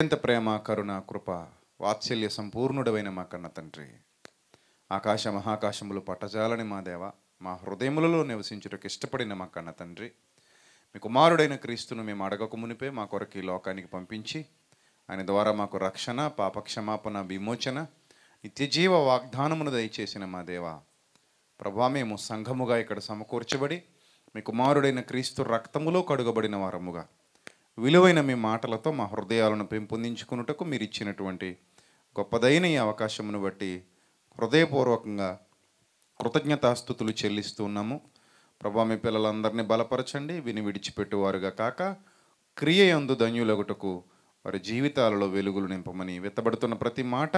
అత్యంత ప్రేమ కరుణ కృప వాత్సల్య సంపూర్ణుడవైన మా కన్న తండ్రి ఆకాశ మహాకాశములు పట్టజాలని మా దేవ మా హృదయములలో నివసించుటకు ఇష్టపడిన మా కన్న తండ్రి మీ కుమారుడైన క్రీస్తును మేము అడగక మునిపే మా కొరకు ఈ లోకానికి పంపించి ఆయన ద్వారా మాకు రక్షణ పాపక్షమాపణ విమోచన నిత్యజీవ వాగ్దానమును దయచేసిన మా దేవ ప్రభా మేము సంఘముగా ఇక్కడ సమకూర్చబడి మీ కుమారుడైన క్రీస్తు రక్తములో కడుగబడిన వారముగా విలువైన మీ మాటలతో మా హృదయాలను పెంపొందించుకున్నటకు మీరు ఇచ్చినటువంటి గొప్పదైన ఈ అవకాశమును బట్టి హృదయపూర్వకంగా కృతజ్ఞతాస్థుతులు చెల్లిస్తూ ఉన్నాము ప్రభా మీ పిల్లలందరినీ బలపరచండి విని విడిచిపెట్టువారుగా కాక క్రియ యందు ధన్యులగుటకు వారి జీవితాలలో వెలుగులు నింపమని వెత్తబడుతున్న ప్రతి మాట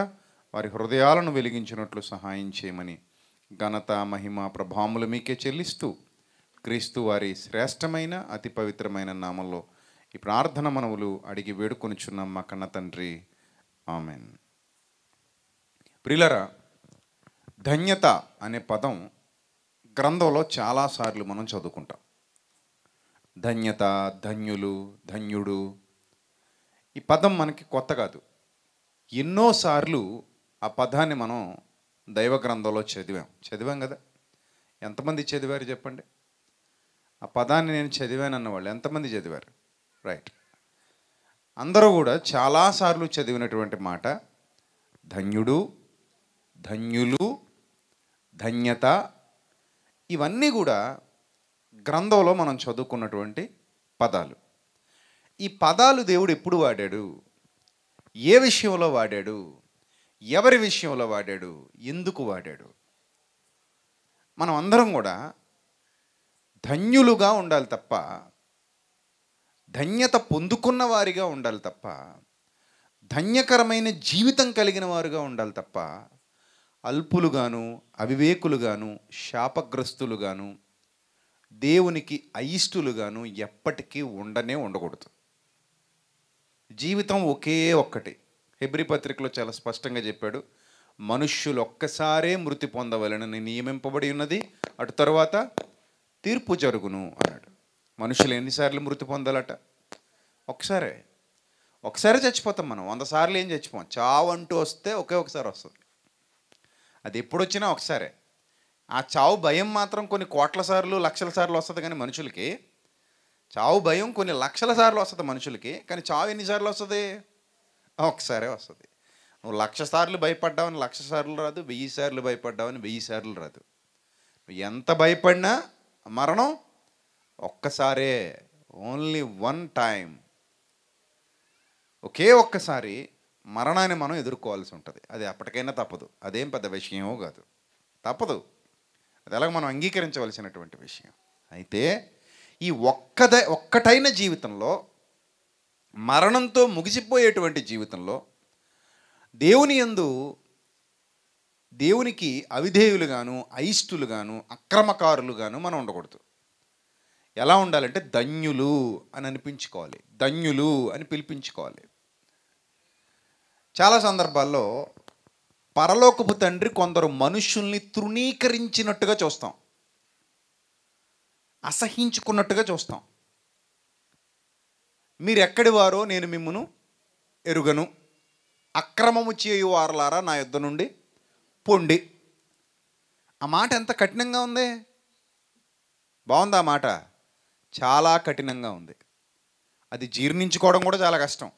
వారి హృదయాలను వెలిగించినట్లు సహాయం చేయమని ఘనత మహిమ ప్రభాములు మీకే చెల్లిస్తూ క్రీస్తు వారి శ్రేష్టమైన అతి పవిత్రమైన నామంలో ఈ ప్రార్థన మనవులు అడిగి వేడుకొనిచున్నాం మా కన్న తండ్రి ఆమెన్ ప్రిలరా ధన్యత అనే పదం గ్రంథంలో చాలాసార్లు మనం చదువుకుంటాం ధన్యత ధన్యులు ధన్యుడు ఈ పదం మనకి కొత్త కాదు ఎన్నోసార్లు ఆ పదాన్ని మనం దైవ గ్రంథంలో చదివాం చదివాం కదా ఎంతమంది చదివారు చెప్పండి ఆ పదాన్ని నేను చదివాను అన్నవాళ్ళు ఎంతమంది చదివారు రైట్ అందరూ కూడా చాలాసార్లు చదివినటువంటి మాట ధన్యుడు ధన్యులు ధన్యత ఇవన్నీ కూడా గ్రంథంలో మనం చదువుకున్నటువంటి పదాలు ఈ పదాలు దేవుడు ఎప్పుడు వాడాడు ఏ విషయంలో వాడాడు ఎవరి విషయంలో వాడాడు ఎందుకు వాడాడు మనం అందరం కూడా ధన్యులుగా ఉండాలి తప్ప ధన్యత పొందుకున్న వారిగా ఉండాలి తప్ప ధన్యకరమైన జీవితం కలిగిన వారుగా ఉండాలి తప్ప అల్పులుగాను అవివేకులుగాను శాపగ్రస్తులుగాను దేవునికి అయిష్టులుగాను ఎప్పటికీ ఉండనే ఉండకూడదు జీవితం ఒకే ఒక్కటి హెబ్రి పత్రికలో చాలా స్పష్టంగా చెప్పాడు మనుష్యులు ఒక్కసారే మృతి పొందవలనని నియమింపబడి ఉన్నది అటు తర్వాత తీర్పు జరుగును అన్నాడు మనుషులు ఎన్నిసార్లు మృతి పొందాలట ఒకసారే ఒకసారి చచ్చిపోతాం మనం వంద సార్లు ఏం చచ్చిపోం చావు అంటూ వస్తే ఒకే ఒకసారి వస్తుంది అది ఎప్పుడు వచ్చినా ఒకసారే ఆ చావు భయం మాత్రం కొన్ని కోట్ల సార్లు లక్షల సార్లు వస్తుంది కానీ మనుషులకి చావు భయం కొన్ని లక్షల సార్లు వస్తుంది మనుషులకి కానీ చావు ఎన్నిసార్లు వస్తుంది ఒకసారే వస్తుంది నువ్వు లక్ష సార్లు భయపడ్డావని లక్ష సార్లు రాదు వెయ్యి సార్లు భయపడ్డావని వెయ్యి సార్లు రాదు నువ్వు ఎంత భయపడినా మరణం ఒక్కసారే ఓన్లీ వన్ టైం ఒకే ఒక్కసారి మరణాన్ని మనం ఎదుర్కోవాల్సి ఉంటుంది అది అప్పటికైనా తప్పదు అదేం పెద్ద విషయమో కాదు తప్పదు అది ఎలాగ మనం అంగీకరించవలసినటువంటి విషయం అయితే ఈ ఒక్కద ఒక్కటైన జీవితంలో మరణంతో ముగిసిపోయేటువంటి జీవితంలో దేవుని ఎందు దేవునికి అవిధేయులుగాను అయిష్టులుగాను అక్రమకారులుగాను మనం ఉండకూడదు ఎలా ఉండాలంటే ధన్యులు అని అనిపించుకోవాలి ధన్యులు అని పిలిపించుకోవాలి చాలా సందర్భాల్లో పరలోకపు తండ్రి కొందరు మనుషుల్ని తృణీకరించినట్టుగా చూస్తాం అసహించుకున్నట్టుగా చూస్తాం మీరు ఎక్కడి వారో నేను మిమ్మను ఎరుగను అక్రమము చేయు వారలారా నా యుద్ధ నుండి పొండి ఆ మాట ఎంత కఠినంగా ఉంది బాగుందా మాట చాలా కఠినంగా ఉంది అది జీర్ణించుకోవడం కూడా చాలా కష్టం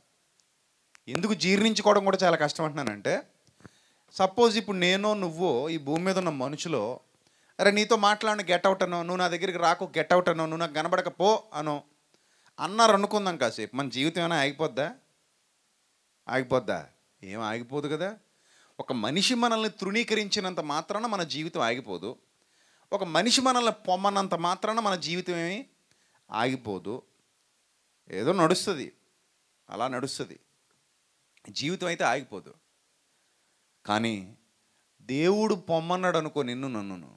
ఎందుకు జీర్ణించుకోవడం కూడా చాలా కష్టం అంటున్నానంటే సపోజ్ ఇప్పుడు నేను నువ్వు ఈ భూమి మీద ఉన్న మనుషులు అరే నీతో మాట్లాడిన గెట్ అవుట్ అనో నువ్వు నా దగ్గరికి రాకు గెట్ అవుట్ అనో నువ్వు నాకు కనబడకపో అనో అన్నారు అనుకుందాం కాసేపు మన జీవితం ఏమైనా ఆగిపోద్దా ఆగిపోద్దా ఏం ఆగిపోదు కదా ఒక మనిషి మనల్ని తృణీకరించినంత మాత్రాన మన జీవితం ఆగిపోదు ఒక మనిషి మనల్ని పొమ్మన్నంత మాత్రాన మన జీవితం ఏమి ఆగిపోదు ఏదో నడుస్తుంది అలా నడుస్తుంది జీవితం అయితే ఆగిపోదు కానీ దేవుడు పొమ్మన్నాడు అనుకో నిన్ను నన్నును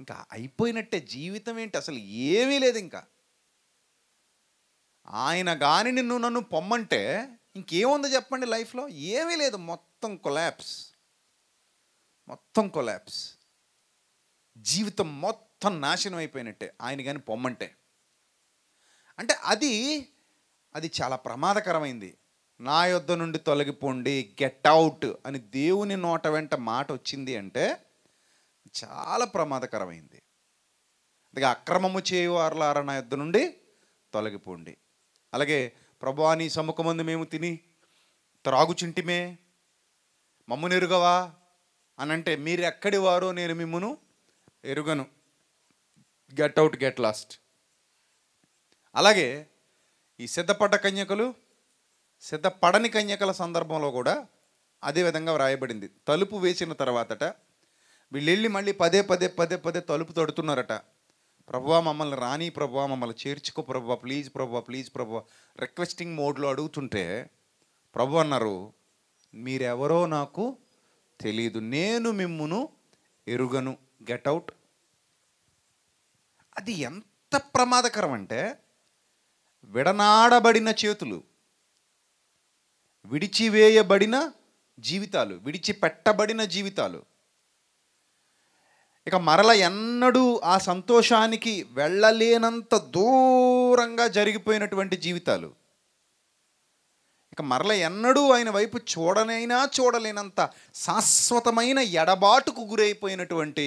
ఇంకా అయిపోయినట్టే జీవితం ఏంటి అసలు ఏమీ లేదు ఇంకా ఆయన కాని నిన్ను నన్ను పొమ్మంటే ఇంకేముంది చెప్పండి లైఫ్లో ఏమీ లేదు మొత్తం కొలాప్స్ మొత్తం కొలాప్స్ జీవితం మొత్తం నాశనం అయిపోయినట్టే ఆయన కానీ పొమ్మంటే అంటే అది అది చాలా ప్రమాదకరమైంది నా యుద్ధ నుండి తొలగిపోండి గెట్ అవుట్ అని దేవుని నోట వెంట మాట వచ్చింది అంటే చాలా ప్రమాదకరమైంది అందుకే అక్రమము చేయవారులార నా యొద్ద నుండి తొలగిపోండి అలాగే ప్రభా నీ సముఖమందు మేము తిని త్రాగుచుంటిమే మమ్మను ఎరుగవా అని అంటే మీరు ఎక్కడి వారో నేను మిమ్మును ఎరుగను గెట్ అవుట్ గెట్ లాస్ట్ అలాగే ఈ సిద్ధపడ్డ కన్యకలు సిద్ధపడని కన్యకల సందర్భంలో కూడా అదే విధంగా వ్రాయబడింది తలుపు వేసిన తర్వాతట వీళ్ళెళ్ళి మళ్ళీ పదే పదే పదే పదే తలుపు తడుతున్నారట ప్రభువా మమ్మల్ని రాని ప్రభువా మమ్మల్ని చేర్చుకో ప్రభువా ప్లీజ్ ప్రభువా ప్లీజ్ ప్రభువా రిక్వెస్టింగ్ మోడ్లో అడుగుతుంటే ప్రభు అన్నారు మీరెవరో నాకు తెలీదు నేను మిమ్మును ఎరుగను గెట్ అవుట్ అది ఎంత ప్రమాదకరం అంటే విడనాడబడిన చేతులు విడిచివేయబడిన జీవితాలు విడిచిపెట్టబడిన జీవితాలు ఇక మరల ఎన్నడూ ఆ సంతోషానికి వెళ్ళలేనంత దూరంగా జరిగిపోయినటువంటి జీవితాలు ఇక మరల ఎన్నడూ ఆయన వైపు చూడనైనా చూడలేనంత శాశ్వతమైన ఎడబాటుకు గురైపోయినటువంటి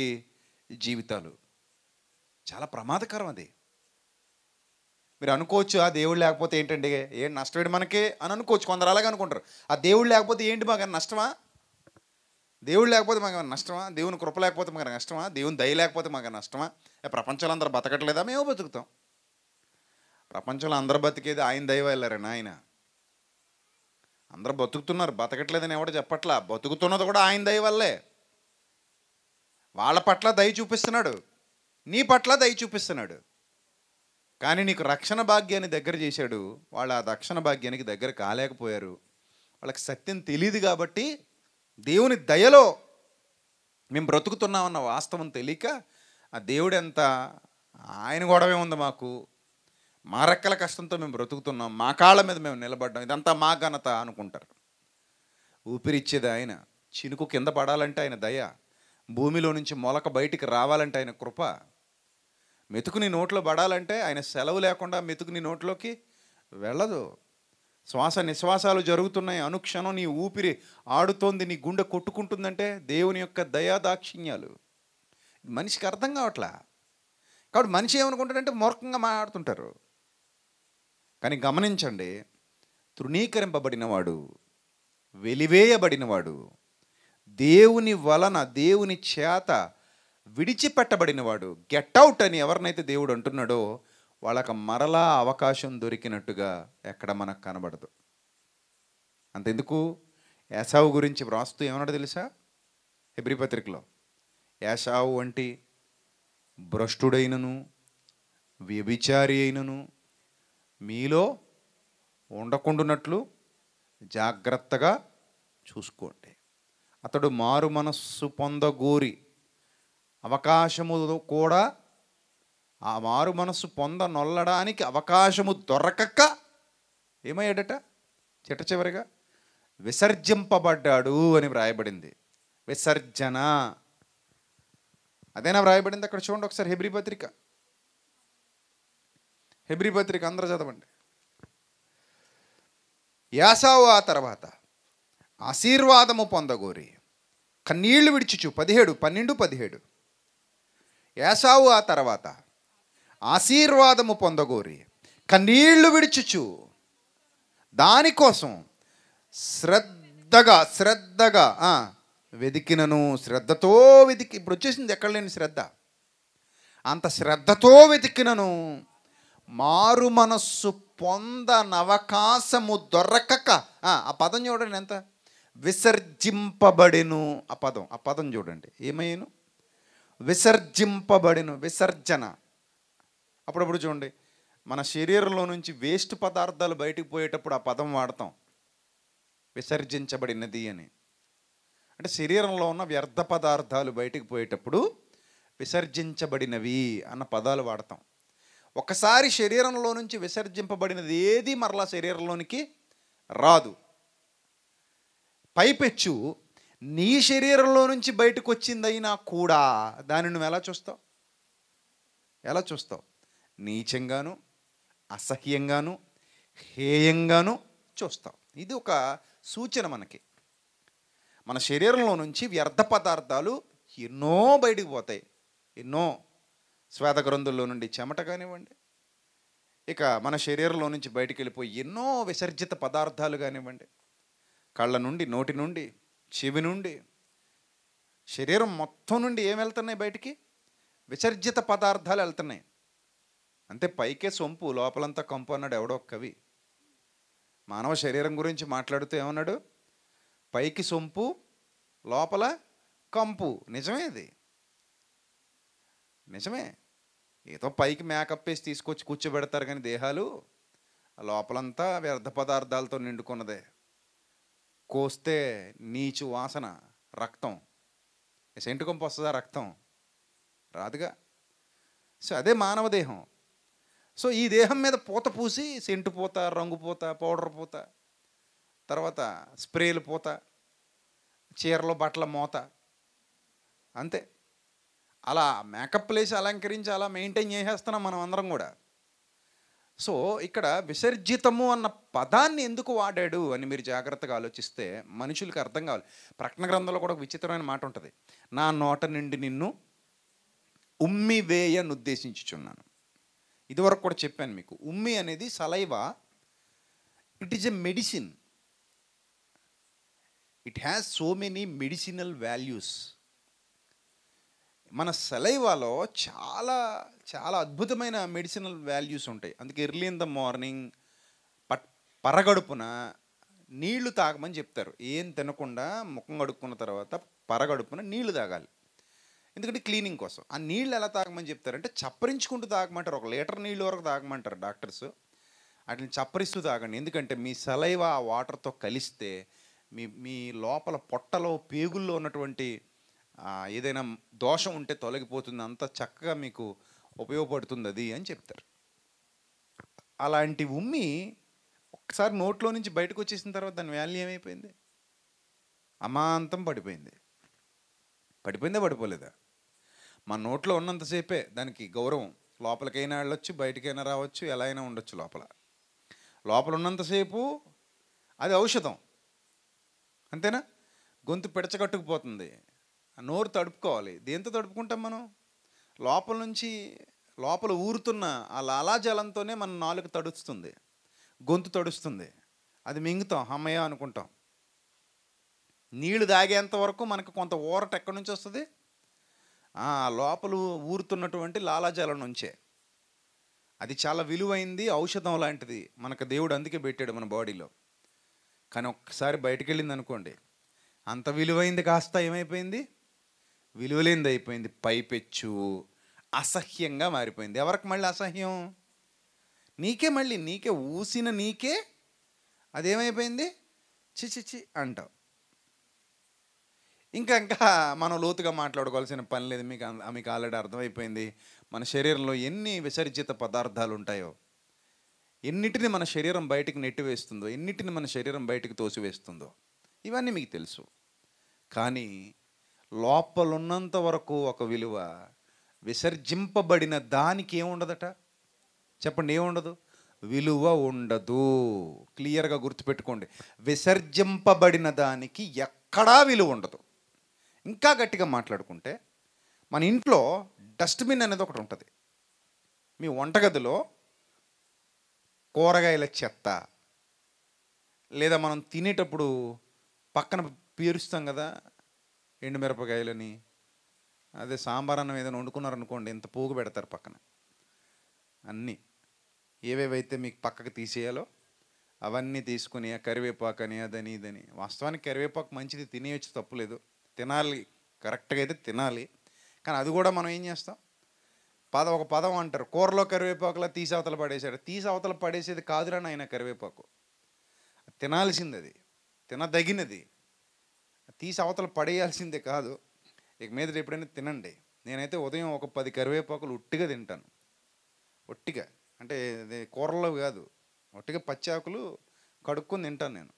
జీవితాలు చాలా ప్రమాదకరం అది మీరు అనుకోవచ్చు ఆ దేవుడు లేకపోతే ఏంటండి ఏం నష్టమేంటి మనకి అని అనుకోవచ్చు కొందరు అలాగే అనుకుంటారు ఆ దేవుడు లేకపోతే ఏంటి మాకు నష్టమా దేవుడు లేకపోతే మాకు నష్టమా దేవుని కృప లేకపోతే మాకు నష్టమా దేవుని దయ లేకపోతే మాకు నష్టమా ప్రపంచంలో అందరూ బతకట్లేదా మేము బతుకుతాం ప్రపంచంలో అందరు బతికేది ఆయన దయ వెళ్ళారని ఆయన అందరూ బతుకుతున్నారు బతకట్లేదని ఎవడో చెప్పట్లా బతుకుతున్నది కూడా ఆయన దయ వల్లే వాళ్ళ పట్ల దయ చూపిస్తున్నాడు నీ పట్ల దయ చూపిస్తున్నాడు కానీ నీకు రక్షణ భాగ్యాన్ని దగ్గర చేశాడు వాళ్ళు ఆ రక్షణ భాగ్యానికి దగ్గర కాలేకపోయారు వాళ్ళకి సత్యం తెలియదు కాబట్టి దేవుని దయలో మేము బ్రతుకుతున్నామన్న వాస్తవం తెలియక ఆ దేవుడు ఎంత ఆయన గొడవే ఉంది మాకు మా రెక్కల కష్టంతో మేము బ్రతుకుతున్నాం మా కాళ్ళ మీద మేము నిలబడ్డాం ఇదంతా మా ఘనత అనుకుంటారు ఊపిరిచ్చేది ఆయన చినుకు కింద పడాలంటే ఆయన దయ భూమిలో నుంచి మొలక బయటికి రావాలంటే ఆయన కృప మెతుకుని నోట్లో పడాలంటే ఆయన సెలవు లేకుండా మెతుకుని నోట్లోకి వెళ్ళదు శ్వాస నిశ్వాసాలు జరుగుతున్నాయి అనుక్షణం నీ ఊపిరి ఆడుతోంది నీ గుండె కొట్టుకుంటుందంటే దేవుని యొక్క దయాదాక్షిణ్యాలు మనిషికి అర్థం కావట్లా కాబట్టి మనిషి ఏమనుకుంటాడంటే మూర్ఖంగా మాట్లాడుతుంటారు కానీ గమనించండి తృణీకరింపబడినవాడు వెలివేయబడినవాడు దేవుని వలన దేవుని చేత విడిచిపెట్టబడినవాడు గెట్అవుట్ అని ఎవరినైతే దేవుడు అంటున్నాడో వాళ్ళకి మరలా అవకాశం దొరికినట్టుగా ఎక్కడ మనకు కనబడదు అంతెందుకు యాసావు గురించి వ్రాస్తూ ఏమన్నాడు తెలుసా హెబ్రిపత్రికలో యాసావు వంటి భ్రష్టుడైనను వ్యభిచారి అయినను మీలో ఉండకుండునట్లు జాగ్రత్తగా చూసుకోండి అతడు మారు మనస్సు పొందగోరి అవకాశము కూడా ఆ మారు మనస్సు పొందనొల్లడానికి అవకాశము దొరకక ఏమయ్యాడట చిట్ట చివరిగా విసర్జింపబడ్డాడు అని వ్రాయబడింది విసర్జన అదేనా వ్రాయబడింది అక్కడ చూడండి ఒకసారి హెబ్రి పత్రిక హెబ్రి పత్రిక అందరూ చదవండి యాసావు ఆ తర్వాత ఆశీర్వాదము పొందగోరి కన్నీళ్లు విడిచిచు పదిహేడు పన్నెండు పదిహేడు ఏసావు ఆ తర్వాత ఆశీర్వాదము పొందగోరి కన్నీళ్లు విడిచుచు దానికోసం శ్రద్ధగా శ్రద్ధగా వెతికినను శ్రద్ధతో వెతికి ఇప్పుడు వచ్చేసింది ఎక్కడ లేని శ్రద్ధ అంత శ్రద్ధతో వెతికినను మారు మనస్సు పొందనవకాశము దొరకక ఆ పదం చూడండి ఎంత విసర్జింపబడిను ఆ పదం ఆ పదం చూడండి ఏమయ్యను విసర్జింపబడిన విసర్జన అప్పుడప్పుడు చూడండి మన శరీరంలో నుంచి వేస్ట్ పదార్థాలు బయటికి పోయేటప్పుడు ఆ పదం వాడతాం విసర్జించబడినది అని అంటే శరీరంలో ఉన్న వ్యర్థ పదార్థాలు బయటికి పోయేటప్పుడు విసర్జించబడినవి అన్న పదాలు వాడతాం ఒకసారి శరీరంలో నుంచి విసర్జింపబడినది ఏది మరలా శరీరంలోనికి రాదు పైపెచ్చు నీ శరీరంలో నుంచి బయటకు వచ్చిందైనా కూడా దాన్ని నువ్వు ఎలా చూస్తావు ఎలా చూస్తావు నీచంగాను అసహ్యంగాను హేయంగాను చూస్తావు ఇది ఒక సూచన మనకి మన శరీరంలో నుంచి వ్యర్థ పదార్థాలు ఎన్నో బయటికి పోతాయి ఎన్నో శ్వేత గ్రంథుల్లో నుండి చెమట కానివ్వండి ఇక మన శరీరంలో నుంచి బయటికి వెళ్ళిపోయి ఎన్నో విసర్జిత పదార్థాలు కానివ్వండి కళ్ళ నుండి నోటి నుండి చెవి నుండి శరీరం మొత్తం నుండి ఏం వెళ్తున్నాయి బయటికి విసర్జిత పదార్థాలు వెళ్తున్నాయి అంతే పైకే సొంపు లోపలంతా కంపు అన్నాడు ఎవడో కవి మానవ శరీరం గురించి మాట్లాడుతూ ఏమన్నాడు పైకి సొంపు లోపల కంపు నిజమే అది నిజమే ఏదో పైకి మేకప్ వేసి తీసుకొచ్చి కూర్చోబెడతారు కానీ దేహాలు లోపలంతా వ్యర్థ పదార్థాలతో నిండుకున్నదే కోస్తే నీచు వాసన రక్తం కొంప వస్తుందా రక్తం రాదుగా సో అదే మానవ దేహం సో ఈ దేహం మీద పూత పూసి సెంటు పూత రంగు పూత పౌడర్ పూత తర్వాత స్ప్రేలు పూత చీరలు బట్టల మూత అంతే అలా మేకప్ లేసి అలంకరించి అలా మెయింటైన్ చేసేస్తున్నాం మనం అందరం కూడా సో ఇక్కడ విసర్జితము అన్న పదాన్ని ఎందుకు వాడాడు అని మీరు జాగ్రత్తగా ఆలోచిస్తే మనుషులకు అర్థం కావాలి ప్రకటన గ్రంథంలో కూడా విచిత్రమైన మాట ఉంటుంది నా నోట నుండి నిన్ను ఉమ్మి వేయను ఉద్దేశించుచున్నాను ఇదివరకు కూడా చెప్పాను మీకు ఉమ్మి అనేది saliva it is a medicine it has so many medicinal values మన సెలైవాలో చాలా చాలా అద్భుతమైన మెడిసినల్ వాల్యూస్ ఉంటాయి అందుకే ఎర్లీ ఇన్ ద మార్నింగ్ పట్ పరగడుపున నీళ్లు తాగమని చెప్తారు ఏం తినకుండా ముఖం కడుక్కున్న తర్వాత పరగడుపున నీళ్లు తాగాలి ఎందుకంటే క్లీనింగ్ కోసం ఆ నీళ్ళు ఎలా తాగమని చెప్తారంటే చప్పరించుకుంటూ తాగమంటారు ఒక లీటర్ నీళ్ళు వరకు తాగమంటారు డాక్టర్స్ వాటిని చప్పరిస్తూ తాగండి ఎందుకంటే మీ సెలైవ ఆ వాటర్తో కలిస్తే మీ మీ లోపల పొట్టలో పేగుల్లో ఉన్నటువంటి ఏదైనా దోషం ఉంటే తొలగిపోతుంది అంత చక్కగా మీకు ఉపయోగపడుతుంది అది అని చెప్తారు అలాంటి ఉమ్మి ఒకసారి నోట్లో నుంచి బయటకు వచ్చేసిన తర్వాత దాని వాల్యూ ఏమైపోయింది అమాంతం పడిపోయింది పడిపోయిందా పడిపోలేదా మా నోట్లో ఉన్నంతసేపే దానికి గౌరవం లోపలికైనా వెళ్ళొచ్చు బయటికైనా రావచ్చు ఎలా అయినా ఉండొచ్చు లోపల లోపల ఉన్నంతసేపు అది ఔషధం అంతేనా గొంతు పిడచగట్టుకుపోతుంది నోరు తడుపుకోవాలి దేంతో తడుపుకుంటాం మనం లోపల నుంచి లోపల ఊరుతున్న ఆ లాలాజలంతోనే మన నాలుక తడుస్తుంది గొంతు తడుస్తుంది అది మింగుతాం అమ్మయ్య అనుకుంటాం నీళ్లు తాగేంత వరకు మనకు కొంత ఊరట ఎక్కడి నుంచి వస్తుంది ఆ లోపల ఊరుతున్నటువంటి లాలాజలం నుంచే అది చాలా విలువైంది ఔషధం లాంటిది మనకు దేవుడు అందుకే పెట్టాడు మన బాడీలో కానీ ఒక్కసారి బయటకు వెళ్ళింది అనుకోండి అంత విలువైంది కాస్త ఏమైపోయింది విలువలేనిది అయిపోయింది పైపెచ్చు అసహ్యంగా మారిపోయింది ఎవరికి మళ్ళీ అసహ్యం నీకే మళ్ళీ నీకే ఊసిన నీకే అదేమైపోయింది చిచిచి అంటావు ఇంకా ఇంకా మనం లోతుగా మాట్లాడుకోవాల్సిన పని లేదు మీకు మీకు ఆల్రెడీ అర్థమైపోయింది మన శరీరంలో ఎన్ని విసర్జిత పదార్థాలు ఉంటాయో ఎన్నిటిని మన శరీరం బయటకు నెట్టివేస్తుందో ఎన్నిటిని మన శరీరం బయటకు తోసివేస్తుందో ఇవన్నీ మీకు తెలుసు కానీ లోపలున్నంత వరకు ఒక విలువ విసర్జింపబడిన దానికి ఏముండదట చెప్పండి ఏముండదు విలువ ఉండదు క్లియర్గా గుర్తుపెట్టుకోండి విసర్జింపబడిన దానికి ఎక్కడా విలువ ఉండదు ఇంకా గట్టిగా మాట్లాడుకుంటే మన ఇంట్లో డస్ట్బిన్ అనేది ఒకటి ఉంటుంది మీ వంటగదిలో కూరగాయల చెత్త లేదా మనం తినేటప్పుడు పక్కన పేరుస్తాం కదా ఎండుమిరపకాయలని అదే సాంబార్ అన్నం ఏదైనా వండుకున్నారనుకోండి ఇంత పోగు పెడతారు పక్కన అన్నీ ఏవేవైతే మీకు పక్కకు తీసేయాలో అవన్నీ తీసుకుని కరివేపాకు అని అదని ఇదని వాస్తవానికి కరివేపాకు మంచిది తినేయచ్చు తప్పులేదు తినాలి కరెక్ట్గా అయితే తినాలి కానీ అది కూడా మనం ఏం చేస్తాం పద ఒక పదం అంటారు కూరలో కరివేపాకులా తీసి అవతల పడేశాడు తీసి అవతల పడేసేది కాదురా నాయన కరివేపాకు తినాల్సింది అది తినదగినది తీసి అవతల పడేయాల్సిందే కాదు ఇక మీద ఎప్పుడైనా తినండి నేనైతే ఉదయం ఒక పది కరివేపాకులు ఉట్టిగా తింటాను ఒట్టిగా అంటే కూరలో కాదు ఒట్టిగా పచ్చి ఆకులు కడుక్కొని తింటాను నేను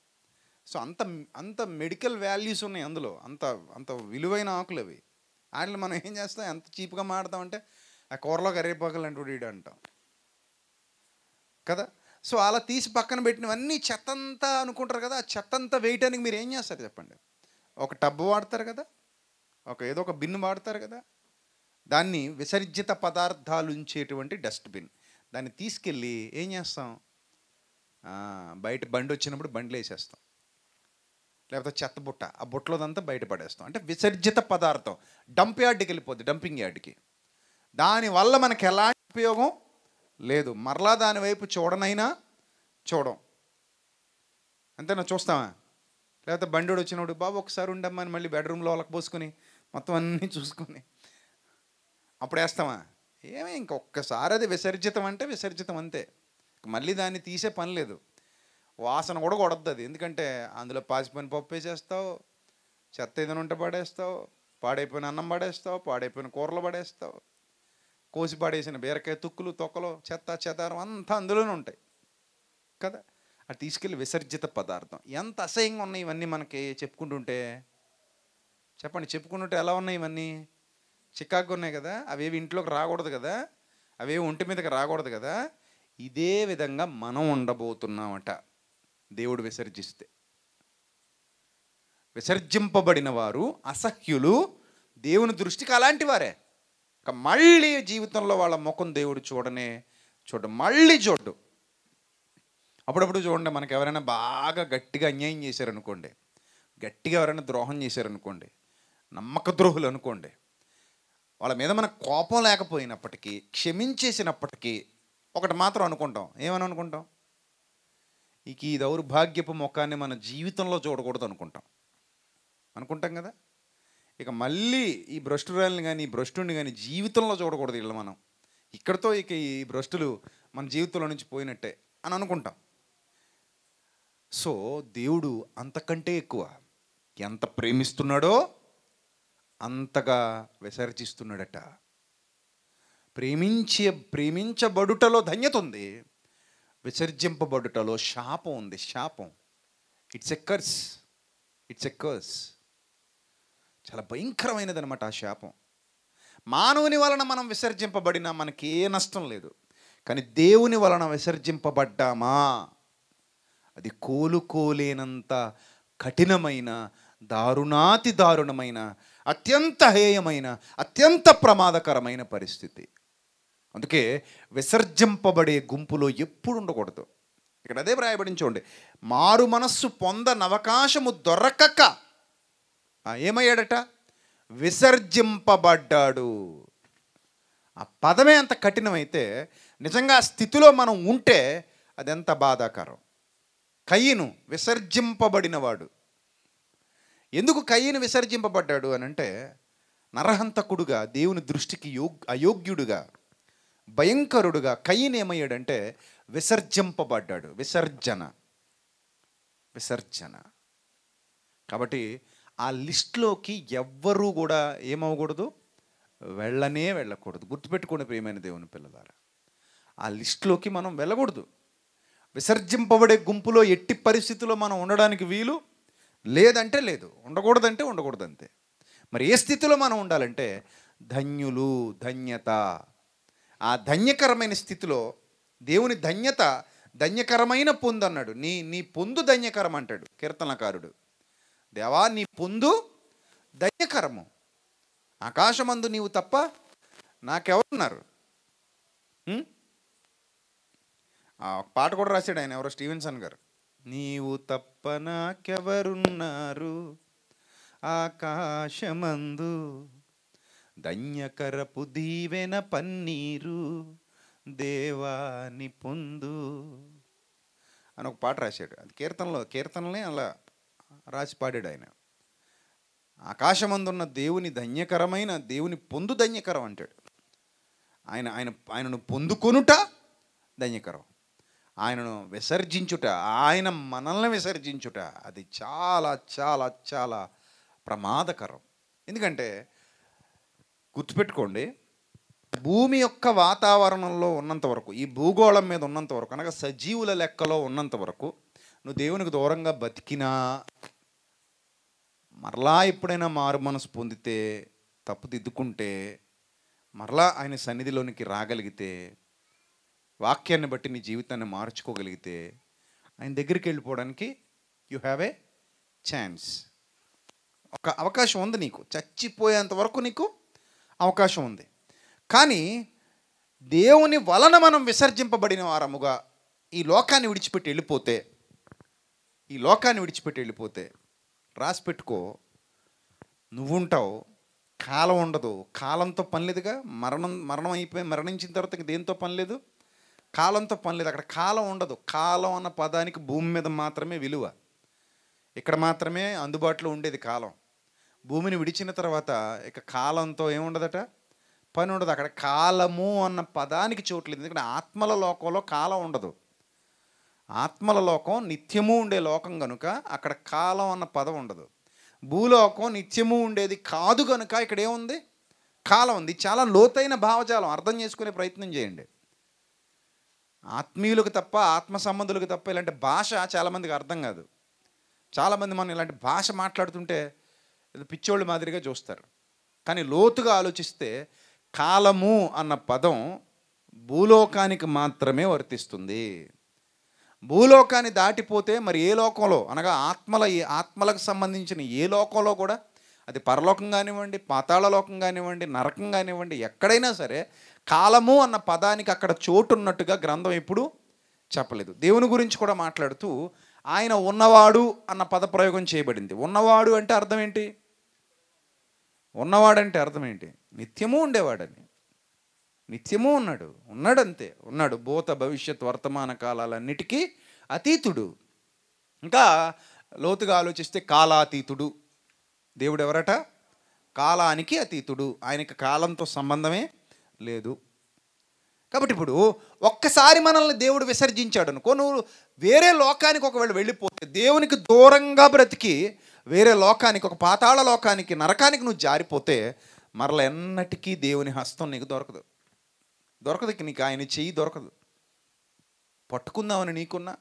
సో అంత అంత మెడికల్ వాల్యూస్ ఉన్నాయి అందులో అంత అంత విలువైన ఆకులు అవి వాటిని మనం ఏం చేస్తాం ఎంత చీప్గా మాడతామంటే ఆ కూరలో కరివేపాకులు అంటూ ఈడు అంటాం కదా సో అలా తీసి పక్కన పెట్టినవన్నీ చెత్తంతా అనుకుంటారు కదా ఆ చెత్తంతా వేయటానికి మీరు ఏం చేస్తారు చెప్పండి ఒక టబ్ వాడతారు కదా ఒక ఏదో ఒక బిన్ వాడతారు కదా దాన్ని విసర్జిత పదార్థాలు ఉంచేటువంటి డస్ట్బిన్ దాన్ని తీసుకెళ్ళి ఏం చేస్తాం బయట బండి వచ్చినప్పుడు బండ్లు వేసేస్తాం లేకపోతే చెత్త బుట్ట ఆ బుట్టలోదంతా బయటపడేస్తాం అంటే విసర్జిత పదార్థం డంప్ యార్డ్కి వెళ్ళిపోద్ది డంపింగ్ యార్డ్కి దానివల్ల మనకు ఎలాంటి ఉపయోగం లేదు మరలా దాని వైపు చూడనైనా చూడం అంతేనా చూస్తామా లేకపోతే బండోడు వచ్చినప్పుడు బాబు ఒకసారి ఉండమ్మా అని మళ్ళీ బెడ్రూమ్లో వాళ్ళకి పోసుకొని మొత్తం అన్నీ చూసుకొని అప్పుడు వేస్తామా ఏమే ఇంకొక్కసారి అది విసర్జితం అంటే విసర్జితం అంతే మళ్ళీ దాన్ని తీసే పని లేదు వాసన కూడా కొడద్దు అది ఎందుకంటే అందులో పాసిపోయిన పప్పు వేసేస్తావు చెత్త ఏదైనా ఉంటే పడేస్తావు పాడైపోయిన అన్నం పడేస్తావు పాడైపోయిన కూరలు పడేస్తావు కోసి పాడేసిన బీరకాయ తుక్కులు తొక్కలు చెత్త చెదారం అంతా అందులోనే ఉంటాయి కదా అది తీసుకెళ్ళి విసర్జిత పదార్థం ఎంత అసహ్యంగా ఉన్నాయి ఇవన్నీ మనకి చెప్పుకుంటుంటే చెప్పండి చెప్పుకుంటుంటే ఎలా ఉన్నాయి ఇవన్నీ చికాకు ఉన్నాయి కదా అవేవి ఇంట్లోకి రాకూడదు కదా అవేవి ఒంటి మీదకి రాకూడదు కదా ఇదే విధంగా మనం ఉండబోతున్నామట దేవుడు విసర్జిస్తే విసర్జింపబడిన వారు అసహ్యులు దేవుని దృష్టికి అలాంటి వారే మళ్ళీ జీవితంలో వాళ్ళ ముఖం దేవుడు చూడనే చూడు మళ్ళీ చూడు అప్పుడప్పుడు చూడండి మనకు ఎవరైనా బాగా గట్టిగా అన్యాయం చేశారనుకోండి గట్టిగా ఎవరైనా ద్రోహం చేశారనుకోండి నమ్మక ద్రోహులు అనుకోండి వాళ్ళ మీద మన కోపం లేకపోయినప్పటికీ క్షమించేసినప్పటికీ ఒకటి మాత్రం అనుకుంటాం ఏమని అనుకుంటాం ఇక ఈ దౌర్భాగ్యపు ముఖాన్ని మన జీవితంలో చూడకూడదు అనుకుంటాం అనుకుంటాం కదా ఇక మళ్ళీ ఈ భ్రష్టురాలని కానీ ఈ భ్రష్టుని కానీ జీవితంలో చూడకూడదు వీళ్ళు మనం ఇక్కడితో ఇక ఈ భ్రష్టులు మన జీవితంలో నుంచి పోయినట్టే అని అనుకుంటాం సో దేవుడు అంతకంటే ఎక్కువ ఎంత ప్రేమిస్తున్నాడో అంతగా విసర్జిస్తున్నాడట ప్రేమించే ప్రేమించబడుటలో ధన్యత ఉంది విసర్జింపబడుటలో శాపం ఉంది శాపం it's a curse it's a curse చాలా భయంకరమైనది అనమాట ఆ శాపం మానవుని వలన మనం విసర్జింపబడినా మనకి ఏ నష్టం లేదు కానీ దేవుని వలన విసర్జింపబడ్డామా అది కోలుకోలేనంత కఠినమైన దారుణాతి దారుణమైన అత్యంత హేయమైన అత్యంత ప్రమాదకరమైన పరిస్థితి అందుకే విసర్జింపబడే గుంపులో ఎప్పుడు ఉండకూడదు ఇక్కడ అదే ప్రాయపడించండి మారు మనస్సు పొందనవకాశము దొరకక ఏమయ్యాడట విసర్జింపబడ్డాడు ఆ పదమే అంత కఠినమైతే నిజంగా స్థితిలో మనం ఉంటే అదెంత బాధాకరం కయ్యను విసర్జింపబడినవాడు ఎందుకు కయ్యను విసర్జింపబడ్డాడు అని అంటే నరహంతకుడుగా దేవుని దృష్టికి యో అయోగ్యుడుగా భయంకరుడుగా కయ్యను ఏమయ్యాడంటే విసర్జింపబడ్డాడు విసర్జన విసర్జన కాబట్టి ఆ లిస్ట్లోకి ఎవ్వరూ కూడా ఏమవ్వకూడదు వెళ్ళనే వెళ్ళకూడదు గుర్తుపెట్టుకోండి ప్రియమైన దేవుని పిల్లలారా ఆ లిస్ట్లోకి మనం వెళ్ళకూడదు విసర్జింపబడే గుంపులో ఎట్టి పరిస్థితుల్లో మనం ఉండడానికి వీలు లేదంటే లేదు ఉండకూడదంటే ఉండకూడదు అంతే మరి ఏ స్థితిలో మనం ఉండాలంటే ధన్యులు ధన్యత ఆ ధన్యకరమైన స్థితిలో దేవుని ధన్యత ధన్యకరమైన పొందు అన్నాడు నీ నీ పొందు ధన్యకరం అంటాడు కీర్తనకారుడు దేవా నీ పొందు ధన్యకరము ఆకాశమందు నీవు తప్ప నాకెవరున్నారు ఒక పాట కూడా రాశాడు ఆయన ఎవరో స్టీవెన్సన్ గారు నీవు తప్ప నాకెవరున్నారు ఆకాశమందు దయ్యకరపు దీవెన పన్నీరు దేవాని పొందు అని ఒక పాట రాశాడు అది కీర్తనలో కీర్తనలే అలా రాసి పాడాడు ఆయన ఆకాశమందున్న దేవుని ధన్యకరమైన దేవుని పొందు ధన్యకరం అంటాడు ఆయన ఆయన ఆయనను పొందుకొనుట ధన్యకరం ఆయనను విసర్జించుట ఆయన మనల్ని విసర్జించుట అది చాలా చాలా చాలా ప్రమాదకరం ఎందుకంటే గుర్తుపెట్టుకోండి భూమి యొక్క వాతావరణంలో ఉన్నంత వరకు ఈ భూగోళం మీద ఉన్నంత వరకు అనగా సజీవుల లెక్కలో ఉన్నంత వరకు నువ్వు దేవునికి దూరంగా బతికినా మరలా ఎప్పుడైనా మారు మనసు పొందితే తప్పుదిద్దుకుంటే మరలా ఆయన సన్నిధిలోనికి రాగలిగితే వాక్యాన్ని బట్టి నీ జీవితాన్ని మార్చుకోగలిగితే ఆయన దగ్గరికి వెళ్ళిపోవడానికి యు హ్యావ్ ఏ ఛాన్స్ ఒక అవకాశం ఉంది నీకు చచ్చిపోయేంత వరకు నీకు అవకాశం ఉంది కానీ దేవుని వలన మనం విసర్జింపబడిన వారముగా ఈ లోకాన్ని విడిచిపెట్టి వెళ్ళిపోతే ఈ లోకాన్ని విడిచిపెట్టి వెళ్ళిపోతే రాసి పెట్టుకో నువ్వుంటావు కాలం ఉండదు కాలంతో పని లేదుగా మరణం మరణం అయిపోయి మరణించిన తర్వాత దేంతో పని లేదు కాలంతో పని లేదు అక్కడ కాలం ఉండదు కాలం అన్న పదానికి భూమి మీద మాత్రమే విలువ ఇక్కడ మాత్రమే అందుబాటులో ఉండేది కాలం భూమిని విడిచిన తర్వాత ఇక కాలంతో ఏముండదట పని ఉండదు అక్కడ కాలము అన్న పదానికి చోట్లేదు ఎందుకంటే ఆత్మల లోకంలో కాలం ఉండదు ఆత్మల లోకం నిత్యము ఉండే లోకం కనుక అక్కడ కాలం అన్న పదం ఉండదు భూలోకం నిత్యము ఉండేది కాదు కనుక ఇక్కడ ఏముంది కాలం ఉంది చాలా లోతైన భావజాలం అర్థం చేసుకునే ప్రయత్నం చేయండి ఆత్మీయులకు తప్ప ఆత్మ సంబంధులకు తప్ప ఇలాంటి భాష చాలామందికి అర్థం కాదు చాలామంది మనం ఇలాంటి భాష మాట్లాడుతుంటే పిచ్చోళ్ళు మాదిరిగా చూస్తారు కానీ లోతుగా ఆలోచిస్తే కాలము అన్న పదం భూలోకానికి మాత్రమే వర్తిస్తుంది భూలోకాన్ని దాటిపోతే మరి ఏ లోకంలో అనగా ఆత్మల ఆత్మలకు సంబంధించిన ఏ లోకంలో కూడా అది పరలోకం కానివ్వండి పాతాళలోకం కానివ్వండి నరకం కానివ్వండి ఎక్కడైనా సరే కాలము అన్న పదానికి అక్కడ చోటు ఉన్నట్టుగా గ్రంథం ఎప్పుడు చెప్పలేదు దేవుని గురించి కూడా మాట్లాడుతూ ఆయన ఉన్నవాడు అన్న పద ప్రయోగం చేయబడింది ఉన్నవాడు అంటే అర్థం ఏంటి ఉన్నవాడంటే అర్థం ఏంటి నిత్యము ఉండేవాడని నిత్యము ఉన్నాడు ఉన్నాడంతే ఉన్నాడు భూత భవిష్యత్ వర్తమాన కాలాలన్నిటికీ అతీతుడు ఇంకా లోతుగా ఆలోచిస్తే కాలాతీతుడు దేవుడు ఎవరట కాలానికి అతీతుడు ఆయనకి కాలంతో సంబంధమే లేదు కాబట్టి ఇప్పుడు ఒక్కసారి మనల్ని దేవుడు విసర్జించాడు అనుకో నువ్వు వేరే లోకానికి ఒకవేళ వెళ్ళిపోతే దేవునికి దూరంగా బ్రతికి వేరే లోకానికి ఒక పాతాళ లోకానికి నరకానికి నువ్వు జారిపోతే మరల ఎన్నటికీ దేవుని హస్తం నీకు దొరకదు దొరకదు నీకు ఆయన చెయ్యి దొరకదు పట్టుకుందామని నీకున్నా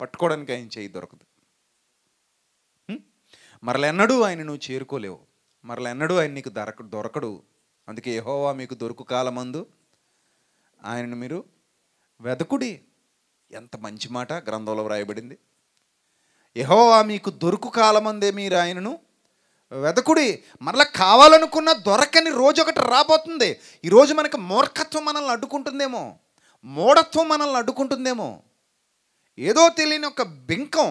పట్టుకోవడానికి ఆయన చెయ్యి దొరకదు మరలెన్నడూ ఆయన నువ్వు చేరుకోలేవు మరలెన్నడూ ఆయన నీకు దొరక దొరకడు అందుకే యహోవా మీకు దొరుకు కాలమందు ఆయనను మీరు వెదకుడి ఎంత మంచి మాట గ్రంథంలో వ్రాయబడింది యహోవా మీకు దొరుకు కాలమందే మీరు ఆయనను వెదకుడి మరలా కావాలనుకున్న దొరకని రోజు ఒకటి రాబోతుంది ఈరోజు మనకి మూర్ఖత్వం మనల్ని అడ్డుకుంటుందేమో మూఢత్వం మనల్ని అడ్డుకుంటుందేమో ఏదో తెలియని ఒక బింకం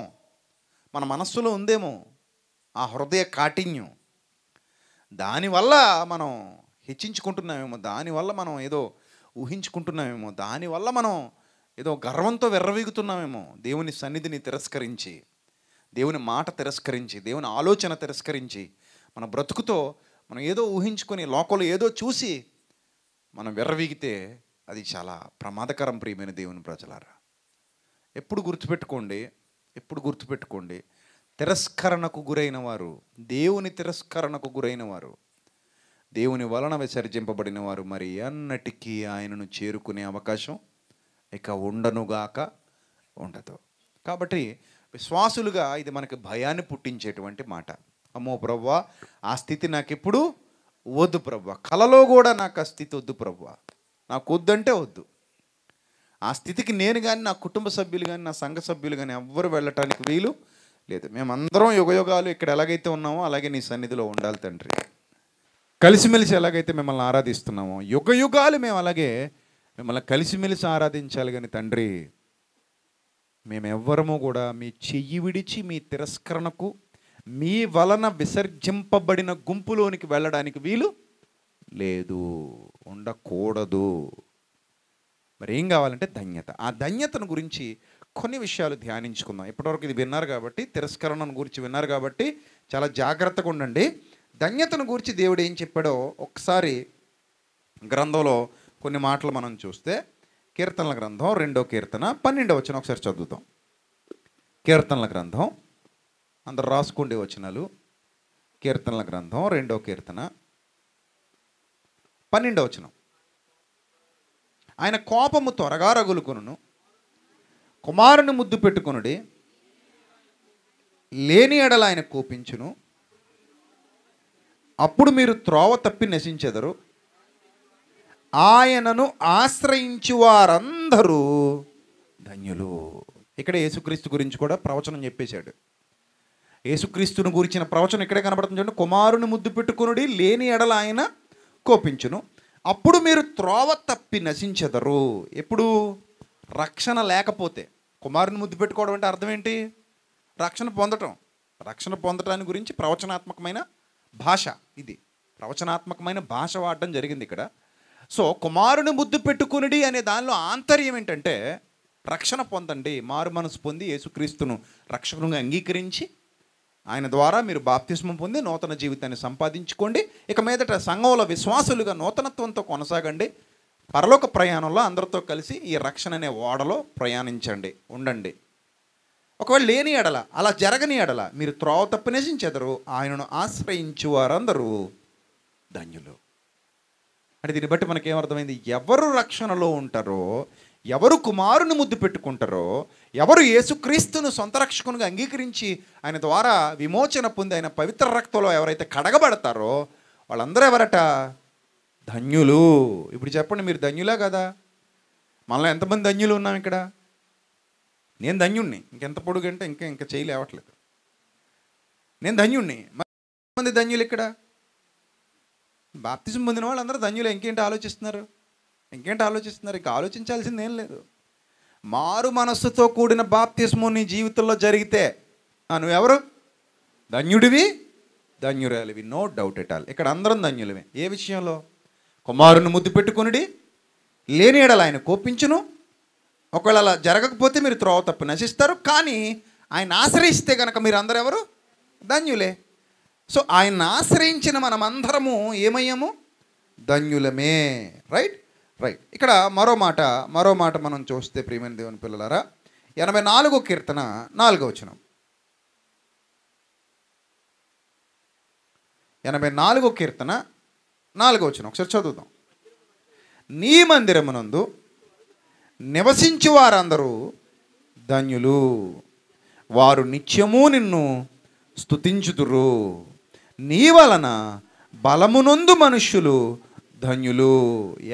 మన మనస్సులో ఉందేమో ఆ హృదయ కాఠిన్యం దానివల్ల మనం హెచ్చించుకుంటున్నామేమో దానివల్ల మనం ఏదో ఊహించుకుంటున్నామేమో దానివల్ల మనం ఏదో గర్వంతో వెర్రవీగుతున్నామేమో దేవుని సన్నిధిని తిరస్కరించి దేవుని మాట తిరస్కరించి దేవుని ఆలోచన తిరస్కరించి మన బ్రతుకుతో మనం ఏదో ఊహించుకొని లోకంలో ఏదో చూసి మనం వెర్రవీగితే అది చాలా ప్రమాదకరం ప్రియమైన దేవుని ప్రజలారా ఎప్పుడు గుర్తుపెట్టుకోండి ఎప్పుడు గుర్తుపెట్టుకోండి తిరస్కరణకు గురైన వారు దేవుని తిరస్కరణకు గురైన వారు దేవుని వలన విసర్జింపబడిన వారు మరి అన్నటికీ ఆయనను చేరుకునే అవకాశం ఇక ఉండనుగాక ఉండదు కాబట్టి విశ్వాసులుగా ఇది మనకి భయాన్ని పుట్టించేటువంటి మాట అమ్మో ప్రవ్వా ఆ స్థితి నాకు ఎప్పుడు వద్దు ప్రవ్వ కలలో కూడా నాకు ఆ స్థితి వద్దు ప్రవ్వ నాకు వద్దంటే వద్దు ఆ స్థితికి నేను కానీ నా కుటుంబ సభ్యులు కానీ నా సంఘ సభ్యులు కానీ ఎవ్వరు వెళ్ళటానికి వీలు లేదు మేమందరం యుగయోగాలు ఇక్కడ ఎలాగైతే ఉన్నామో అలాగే నీ సన్నిధిలో ఉండాలి తండ్రి కలిసిమెలిసి ఎలాగైతే మిమ్మల్ని ఆరాధిస్తున్నామో యుగ యుగాలు మేము అలాగే మిమ్మల్ని కలిసిమెలిసి ఆరాధించాలి కానీ తండ్రి మేమెవ్వరము కూడా మీ చెయ్యి విడిచి మీ తిరస్కరణకు మీ వలన విసర్జింపబడిన గుంపులోనికి వెళ్ళడానికి వీలు లేదు ఉండకూడదు మరి ఏం కావాలంటే ధన్యత ఆ ధన్యతను గురించి కొన్ని విషయాలు ధ్యానించుకుందాం ఇప్పటివరకు ఇది విన్నారు కాబట్టి తిరస్కరణను గురించి విన్నారు కాబట్టి చాలా జాగ్రత్తగా ఉండండి ధన్యతను గురించి దేవుడు ఏం చెప్పాడో ఒకసారి గ్రంథంలో కొన్ని మాటలు మనం చూస్తే కీర్తనల గ్రంథం రెండో కీర్తన పన్నెండో వచ్చిన ఒకసారి చదువుతాం కీర్తనల గ్రంథం అందరు రాసుకుండే వచనాలు కీర్తనల గ్రంథం రెండో కీర్తన పన్నెండో వచనం ఆయన కోపము త్వరగా రగులుకును కుమారుని ముద్దు పెట్టుకొనుడి లేని ఎడల ఆయన కోపించును అప్పుడు మీరు త్రోవ తప్పి నశించెదరు ఆయనను ఆశ్రయించు వారందరూ ధన్యులు ఇక్కడ యేసుక్రీస్తు గురించి కూడా ప్రవచనం చెప్పేశాడు యేసుక్రీస్తుని గురించిన ప్రవచనం ఇక్కడే కనబడుతుంది చూడండి కుమారుని ముద్దు పెట్టుకునుడి లేని ఎడల ఆయన కోపించును అప్పుడు మీరు త్రోవ తప్పి నశించెదరు ఎప్పుడు రక్షణ లేకపోతే కుమారుని ముద్దు పెట్టుకోవడం అంటే అర్థం ఏంటి రక్షణ పొందటం రక్షణ పొందటాన్ని గురించి ప్రవచనాత్మకమైన భాష ఇది ప్రవచనాత్మకమైన భాష వాడడం జరిగింది ఇక్కడ సో కుమారుని ముద్దు పెట్టుకునిడి అనే దానిలో ఆంతర్యం ఏంటంటే రక్షణ పొందండి మారు మనసు పొంది యేసుక్రీస్తును రక్షకునిగా అంగీకరించి ఆయన ద్వారా మీరు బాప్తిస్మం పొంది నూతన జీవితాన్ని సంపాదించుకోండి ఇక మీదట సంఘంలో విశ్వాసులుగా నూతనత్వంతో కొనసాగండి పరలోక ప్రయాణంలో అందరితో కలిసి ఈ రక్షణ అనే ఓడలో ప్రయాణించండి ఉండండి ఒకవేళ లేని ఎడల అలా జరగని ఎడల మీరు త్రోవ తప్పినశించెదరు ఆయనను ఆశ్రయించు వారందరూ ధన్యులు అంటే దీన్ని బట్టి మనకేమర్థమైంది ఎవరు రక్షణలో ఉంటారో ఎవరు కుమారుని ముద్దు పెట్టుకుంటారో ఎవరు యేసుక్రీస్తును సొంత రక్షకునిగా అంగీకరించి ఆయన ద్వారా విమోచన పొంది ఆయన పవిత్ర రక్తంలో ఎవరైతే కడగబడతారో వాళ్ళందరూ ఎవరట ధన్యులు ఇప్పుడు చెప్పండి మీరు ధన్యులా కదా మనలో ఎంతమంది ధన్యులు ఉన్నాం ఇక్కడ నేను ధన్యుణ్ణి ఇంకెంత పొడుగంటే ఇంకా ఇంకా చేయలేవట్లేదు నేను ధన్యుణ్ణి మంది ధన్యులు ఇక్కడ బాప్తిజం పొందిన వాళ్ళందరూ ధన్యులు ఇంకేంటి ఆలోచిస్తున్నారు ఇంకేంటి ఆలోచిస్తున్నారు ఇంకా ఆలోచించాల్సింది ఏం లేదు మారు మనస్సుతో కూడిన బాప్తిస్ము నీ జీవితంలో జరిగితే నువ్వెవరు ధన్యుడివి ధన్యురాలివి నో డౌట్ ఎట్ ఆల్ ఇక్కడ అందరం ధన్యులమే ఏ విషయంలో కుమారుని ముద్దు పెట్టుకునిడి లేని ఎడల ఆయన కోపించును ఒకవేళ అలా జరగకపోతే మీరు త్రోవ తప్పి నశిస్తారు కానీ ఆయన ఆశ్రయిస్తే కనుక మీరు అందరు ఎవరు ధన్యులే సో ఆయన ఆశ్రయించిన మనమందరము ఏమయ్యాము ధన్యులమే రైట్ రైట్ ఇక్కడ మరో మాట మరో మాట మనం చూస్తే ప్రియమైన దేవుని పిల్లలారా ఎనభై నాలుగో కీర్తన నాలుగో వచనం ఎనభై నాలుగో కీర్తన నాలుగో వచనం ఒకసారి చదువుదాం నీ మందిరమునందు నివసించి వారందరూ ధన్యులు వారు నిత్యము నిన్ను స్థుతించుదురు నీ వలన బలమునందు మనుష్యులు ధన్యులు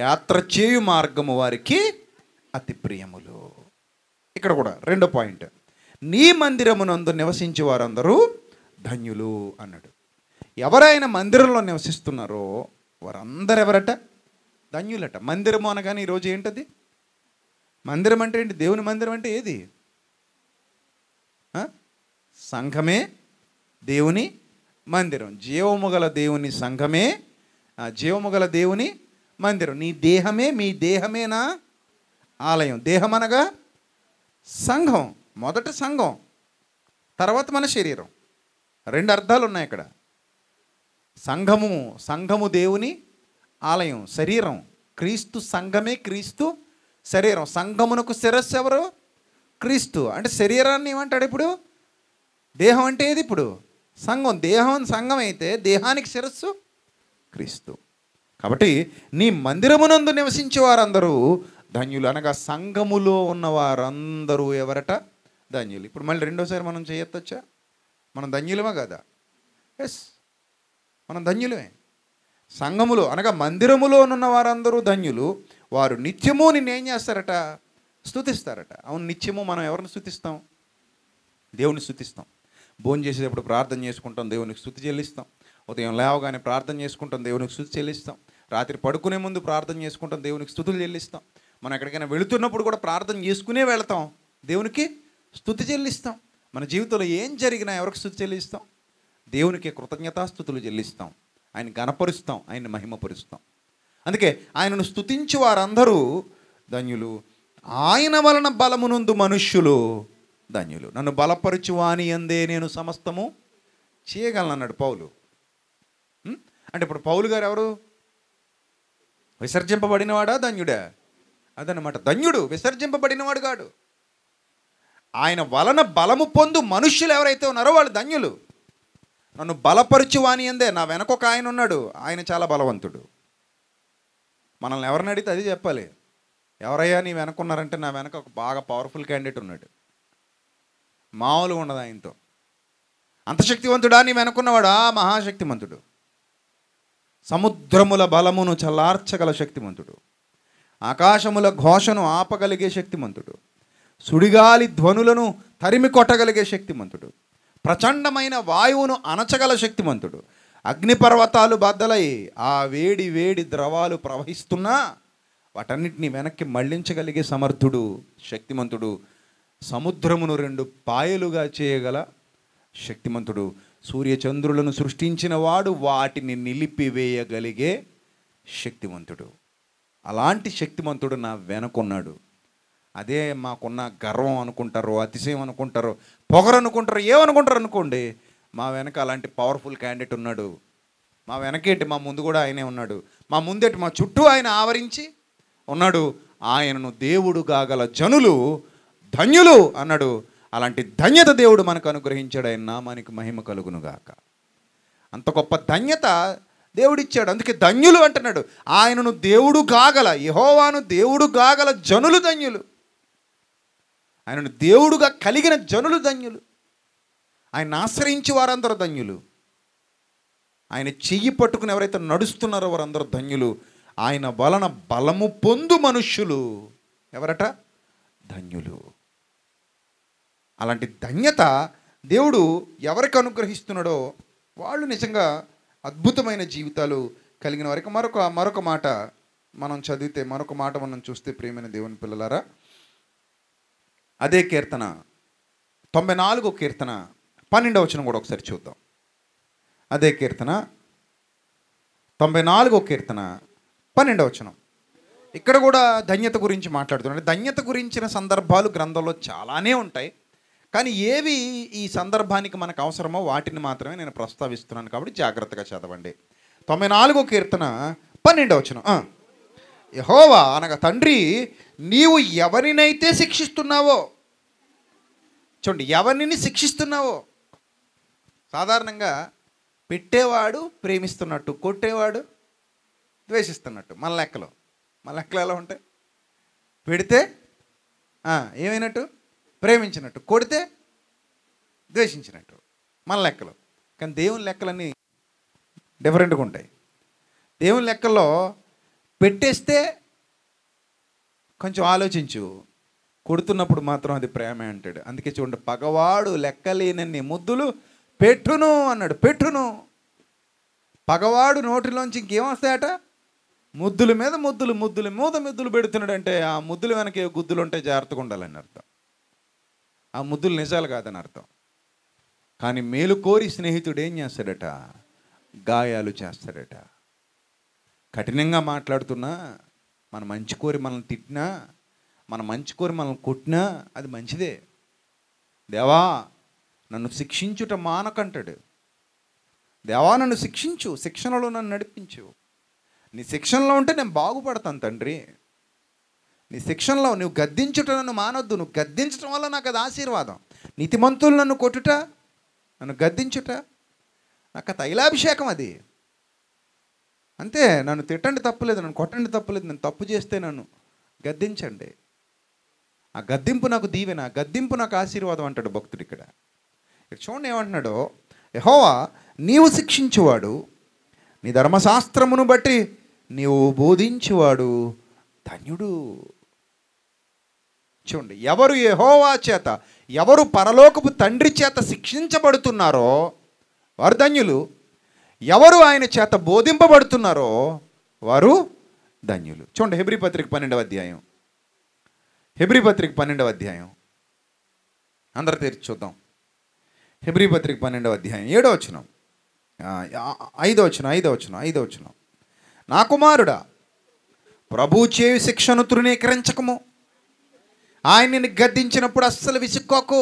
యాత్ర చేయు మార్గము వారికి అతి ప్రియములు ఇక్కడ కూడా రెండో పాయింట్ నీ మందిరమునందు నివసించే వారందరూ ధన్యులు అన్నాడు ఎవరైనా మందిరంలో నివసిస్తున్నారో వారందరెవరట ధన్యులట మందిరము అనగానే ఈరోజు ఏంటది మందిరం అంటే ఏంటి దేవుని మందిరం అంటే ఏది సంఘమే దేవుని మందిరం జీవము గల దేవుని సంఘమే జీవము గల దేవుని మందిరం నీ దేహమే మీ దేహమేనా ఆలయం దేహం అనగా సంఘం మొదట సంఘం తర్వాత మన శరీరం రెండు అర్థాలు ఉన్నాయి ఇక్కడ సంఘము సంఘము దేవుని ఆలయం శరీరం క్రీస్తు సంఘమే క్రీస్తు శరీరం సంఘమునకు శిరస్సు ఎవరు క్రీస్తు అంటే శరీరాన్ని ఏమంటాడు ఇప్పుడు దేహం అంటే ఏది ఇప్పుడు సంఘం దేహం సంఘం అయితే దేహానికి శిరస్సు క్రీస్తు కాబట్టి నీ మందిరమునందు నివసించే వారందరూ ధన్యులు అనగా సంఘములో ఉన్న వారందరూ ఎవరట ధన్యులు ఇప్పుడు మళ్ళీ రెండోసారి మనం చేయొచ్చా మనం ధన్యులమే కదా ఎస్ మనం ధన్యులమే సంఘములో అనగా మందిరములో ఉన్న వారందరూ ధన్యులు వారు నిత్యము నిన్ను ఏం చేస్తారట స్థుతిస్తారట అవును నిత్యము మనం ఎవరిని స్థుతిస్తాం దేవుని స్థుతిస్తాం భోజనం చేసేటప్పుడు ప్రార్థన చేసుకుంటాం దేవునికి స్థుతి చెల్లిస్తాం ఉదయం లేవగానే ప్రార్థన చేసుకుంటాం దేవునికి స్థుతి చెల్లిస్తాం రాత్రి పడుకునే ముందు ప్రార్థన చేసుకుంటాం దేవునికి స్థుతులు చెల్లిస్తాం మనం ఎక్కడికైనా వెళుతున్నప్పుడు కూడా ప్రార్థన చేసుకునే వెళతాం దేవునికి స్థుతి చెల్లిస్తాం మన జీవితంలో ఏం జరిగినా ఎవరికి స్థుతి చెల్లిస్తాం దేవునికి కృతజ్ఞతాస్థుతులు చెల్లిస్తాం ఆయన గణపరుస్తాం ఆయన్ని మహిమపరుస్తాం అందుకే ఆయనను స్థుతించి వారందరూ ధన్యులు ఆయన వలన బలమునందు మనుష్యులు ధన్యులు నన్ను బలపరచువాని అందే నేను సమస్తము చేయగలను అన్నాడు పౌలు అంటే ఇప్పుడు పౌలు గారు ఎవరు విసర్జింపబడినవాడా ధన్యుడా అదనమాట ధన్యుడు విసర్జింపబడినవాడు కాడు ఆయన వలన బలము పొందు మనుష్యులు ఎవరైతే ఉన్నారో వాళ్ళు ధన్యులు నన్ను బలపరచువాని అందే నా వెనక ఒక ఆయన ఉన్నాడు ఆయన చాలా బలవంతుడు మనల్ని ఎవరిని అడిగితే అది చెప్పాలి ఎవరయ్యా నీ వెనకున్నారంటే నా వెనక ఒక బాగా పవర్ఫుల్ క్యాండిడేట్ ఉన్నాడు మామూలు ఉండదు ఆయనతో అంత శక్తివంతుడా నీ వెనకున్నవాడా మహాశక్తిమంతుడు సముద్రముల బలమును చల్లార్చగల శక్తిమంతుడు ఆకాశముల ఘోషను ఆపగలిగే శక్తిమంతుడు సుడిగాలి ధ్వనులను తరిమి కొట్టగలిగే శక్తిమంతుడు ప్రచండమైన వాయువును అనచగల శక్తిమంతుడు అగ్నిపర్వతాలు బద్దలై ఆ వేడి వేడి ద్రవాలు ప్రవహిస్తున్నా వాటన్నిటిని వెనక్కి మళ్లించగలిగే సమర్థుడు శక్తిమంతుడు సముద్రమును రెండు పాయలుగా చేయగల శక్తిమంతుడు సూర్యచంద్రులను సృష్టించిన వాడు వాటిని నిలిపివేయగలిగే శక్తివంతుడు అలాంటి శక్తిమంతుడు నా వెనకున్నాడు అదే మాకున్న గర్వం అనుకుంటారో అతిశయం అనుకుంటారో పొగరనుకుంటారు ఏమనుకుంటారు అనుకోండి మా వెనక అలాంటి పవర్ఫుల్ క్యాండిడేట్ ఉన్నాడు మా వెనకేటి మా ముందు కూడా ఆయనే ఉన్నాడు మా ముందేటి మా చుట్టూ ఆయన ఆవరించి ఉన్నాడు ఆయనను దేవుడు కాగల జనులు ధన్యులు అన్నాడు అలాంటి ధన్యత దేవుడు మనకు అనుగ్రహించాడు ఆయన నామానికి మహిమ కలుగునుగాక అంత గొప్ప ధన్యత దేవుడిచ్చాడు అందుకే ధన్యులు అంటున్నాడు ఆయనను దేవుడు కాగల యహోవాను దేవుడు కాగల జనులు ధన్యులు ఆయనను దేవుడుగా కలిగిన జనులు ధన్యులు ఆయన ఆశ్రయించి వారందరూ ధన్యులు ఆయన చెయ్యి పట్టుకుని ఎవరైతే నడుస్తున్నారో వారందరూ ధన్యులు ఆయన వలన బలము పొందు మనుష్యులు ఎవరట ధన్యులు అలాంటి ధన్యత దేవుడు ఎవరికి అనుగ్రహిస్తున్నాడో వాళ్ళు నిజంగా అద్భుతమైన జీవితాలు కలిగిన వారికి మరొక మరొక మాట మనం చదివితే మరొక మాట మనం చూస్తే ప్రేమైన దేవుని పిల్లలారా అదే కీర్తన తొంభై నాలుగో కీర్తన పన్నెండవ వచనం కూడా ఒకసారి చూద్దాం అదే కీర్తన తొంభై నాలుగో కీర్తన పన్నెండవ వచనం ఇక్కడ కూడా ధన్యత గురించి మాట్లాడుతున్నాడు ధన్యత గురించిన సందర్భాలు గ్రంథంలో చాలానే ఉంటాయి కానీ ఏవి ఈ సందర్భానికి మనకు అవసరమో వాటిని మాత్రమే నేను ప్రస్తావిస్తున్నాను కాబట్టి జాగ్రత్తగా చదవండి తొంభై నాలుగో కీర్తన పన్నెండవ వచనం యహోవా అనగా తండ్రి నీవు ఎవరినైతే శిక్షిస్తున్నావో చూడండి ఎవరిని శిక్షిస్తున్నావో సాధారణంగా పెట్టేవాడు ప్రేమిస్తున్నట్టు కొట్టేవాడు ద్వేషిస్తున్నట్టు మన లెక్కలో మన లెక్కలు ఎలా ఉంటాయి పెడితే ఏమైనట్టు ప్రేమించినట్టు కొడితే ద్వేషించినట్టు మన లెక్కలు కానీ దేవుని లెక్కలన్నీ డిఫరెంట్గా ఉంటాయి దేవుని లెక్కల్లో పెట్టేస్తే కొంచెం ఆలోచించు కొడుతున్నప్పుడు మాత్రం అది ప్రేమే అంటాడు అందుకే చూడండి పగవాడు లెక్కలేనన్ని ముద్దులు పెట్టును అన్నాడు పెట్టును పగవాడు నోటిలోంచి ఇంకేమొస్తాయట ముద్దుల మీద ముద్దులు ముద్దుల మీద ముద్దులు పెడుతున్నాడంటే ఆ ముద్దులు వెనక గుద్దులు ఉంటే జాగ్రత్తగా ఉండాలని అర్థం ఆ ముద్దులు నిజాలు కాదని అర్థం కానీ మేలు కోరి స్నేహితుడు ఏం చేస్తాడట గాయాలు చేస్తాడట కఠినంగా మాట్లాడుతున్నా మన మంచి కోరి మనల్ని తిట్టినా మన మంచి కోరి మనల్ని కొట్టినా అది మంచిదే దేవా నన్ను శిక్షించుట మానకంటాడు దేవా నన్ను శిక్షించు శిక్షణలో నన్ను నడిపించు నీ శిక్షణలో ఉంటే నేను బాగుపడతాను తండ్రి నీ శిక్షణలో నువ్వు గద్దించుట నన్ను మానొద్దు నువ్వు గద్దించడం వల్ల నాకు అది ఆశీర్వాదం నీతిమంతులు నన్ను కొట్టుట నన్ను గద్దించుట నాకు తైలాభిషేకం అది అంతే నన్ను తిట్టండి తప్పులేదు నన్ను కొట్టండి తప్పులేదు నేను తప్పు చేస్తే నన్ను గద్దించండి ఆ గద్దింపు నాకు దీవెన గద్దింపు నాకు ఆశీర్వాదం అంటాడు భక్తుడు ఇక్కడ ఇక్కడ చూడండి ఏమంటున్నాడో యహోవా నీవు శిక్షించువాడు నీ ధర్మశాస్త్రమును బట్టి నీవు బోధించువాడు ధన్యుడు చూడండి ఎవరు యహోవా చేత ఎవరు పరలోకపు తండ్రి చేత శిక్షించబడుతున్నారో వారు ధన్యులు ఎవరు ఆయన చేత బోధింపబడుతున్నారో వారు ధన్యులు చూడండి హెబ్రి పత్రిక పన్నెండవ అధ్యాయం హెబ్రి పత్రిక పన్నెండవ అధ్యాయం అందరు తెరిచి చూద్దాం హెబ్రి పత్రిక పన్నెండవ అధ్యాయం ఏడో వచ్చిన ఐదో వచ్చిన ఐదో వచ్చిన ఐదో వచ్చిన నా కుమారుడా ప్రభు చేవి శిక్షను తృణీకరించకము ఆయనని గద్దించినప్పుడు అస్సలు విసుక్కోకు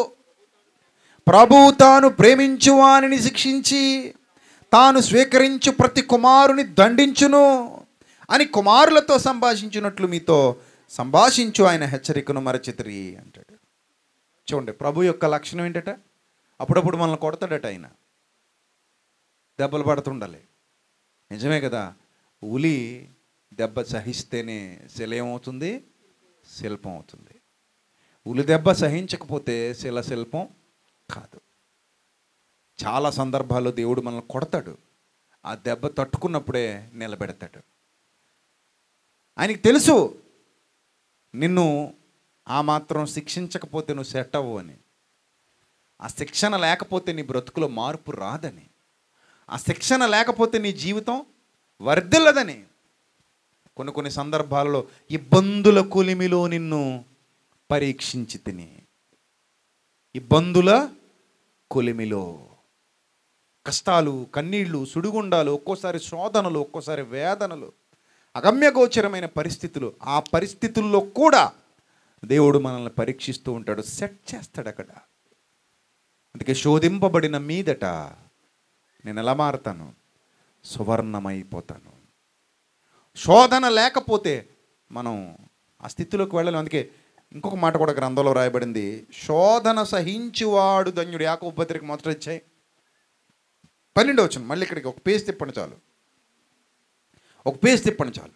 ప్రభువు తాను ప్రేమించు వానిని శిక్షించి తాను స్వీకరించు ప్రతి కుమారుని దండించును అని కుమారులతో సంభాషించినట్లు మీతో సంభాషించు ఆయన హెచ్చరికను మరచితిరి అంటాడు చూడండి ప్రభు యొక్క లక్షణం ఏంటంటే అప్పుడప్పుడు మనల్ని కొడతాడట ఆయన దెబ్బలు పడుతుండాలి నిజమే కదా ఉలి దెబ్బ సహిస్తేనే శిలయమవుతుంది శిల్పం అవుతుంది ఉలి దెబ్బ సహించకపోతే శిల శిల్పం కాదు చాలా సందర్భాల్లో దేవుడు మనల్ని కొడతాడు ఆ దెబ్బ తట్టుకున్నప్పుడే నిలబెడతాడు ఆయనకి తెలుసు నిన్ను ఆ మాత్రం శిక్షించకపోతే నువ్వు సెట్ అవ్వు అని ఆ శిక్షణ లేకపోతే నీ బ్రతుకులో మార్పు రాదని ఆ శిక్షణ లేకపోతే నీ జీవితం వర్ధిల్లదని కొన్ని కొన్ని సందర్భాలలో ఇబ్బందుల కొలిమిలో నిన్ను పరీక్షించి తిని ఇబ్బందుల కొలిమిలో కష్టాలు కన్నీళ్లు సుడిగుండాలు ఒక్కోసారి శోధనలు ఒక్కోసారి వేదనలు అగమ్యగోచరమైన పరిస్థితులు ఆ పరిస్థితుల్లో కూడా దేవుడు మనల్ని పరీక్షిస్తూ ఉంటాడు సెట్ చేస్తాడు అక్కడ అందుకే శోధింపబడిన మీదట నేను ఎలా మారుతాను సువర్ణమైపోతాను శోధన లేకపోతే మనం ఆ స్థితిలోకి వెళ్ళలేము అందుకే ఇంకొక మాట కూడా గ్రంథంలో రాయబడింది శోధన సహించువాడు ధన్యుడు యాకో పత్రిక మొదట ఇచ్చాయి పన్నెండు వచ్చిన మళ్ళీ ఇక్కడికి ఒక పేజ్ తిప్పండి చాలు ఒక పేజ్ తిప్పండి చాలు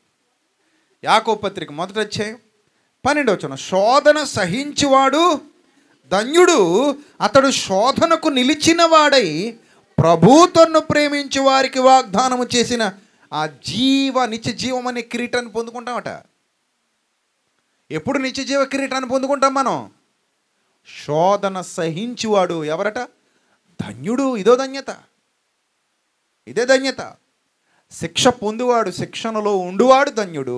యాకోపత్రిక మొదట వచ్చాయి పన్నెండు వచ్చిన శోధన సహించువాడు ధన్యుడు అతడు శోధనకు నిలిచిన వాడై ప్రభు ప్రేమించి వారికి వాగ్దానము చేసిన ఆ జీవ నిత్య జీవం అనే కిరీటాన్ని పొందుకుంటామట ఎప్పుడు నిత్య జీవ కిరీటాన్ని పొందుకుంటాం మనం శోధన సహించువాడు ఎవరట ధన్యుడు ఇదో ధన్యత ఇదే ధన్యత శిక్ష పొందువాడు శిక్షణలో ఉండువాడు ధన్యుడు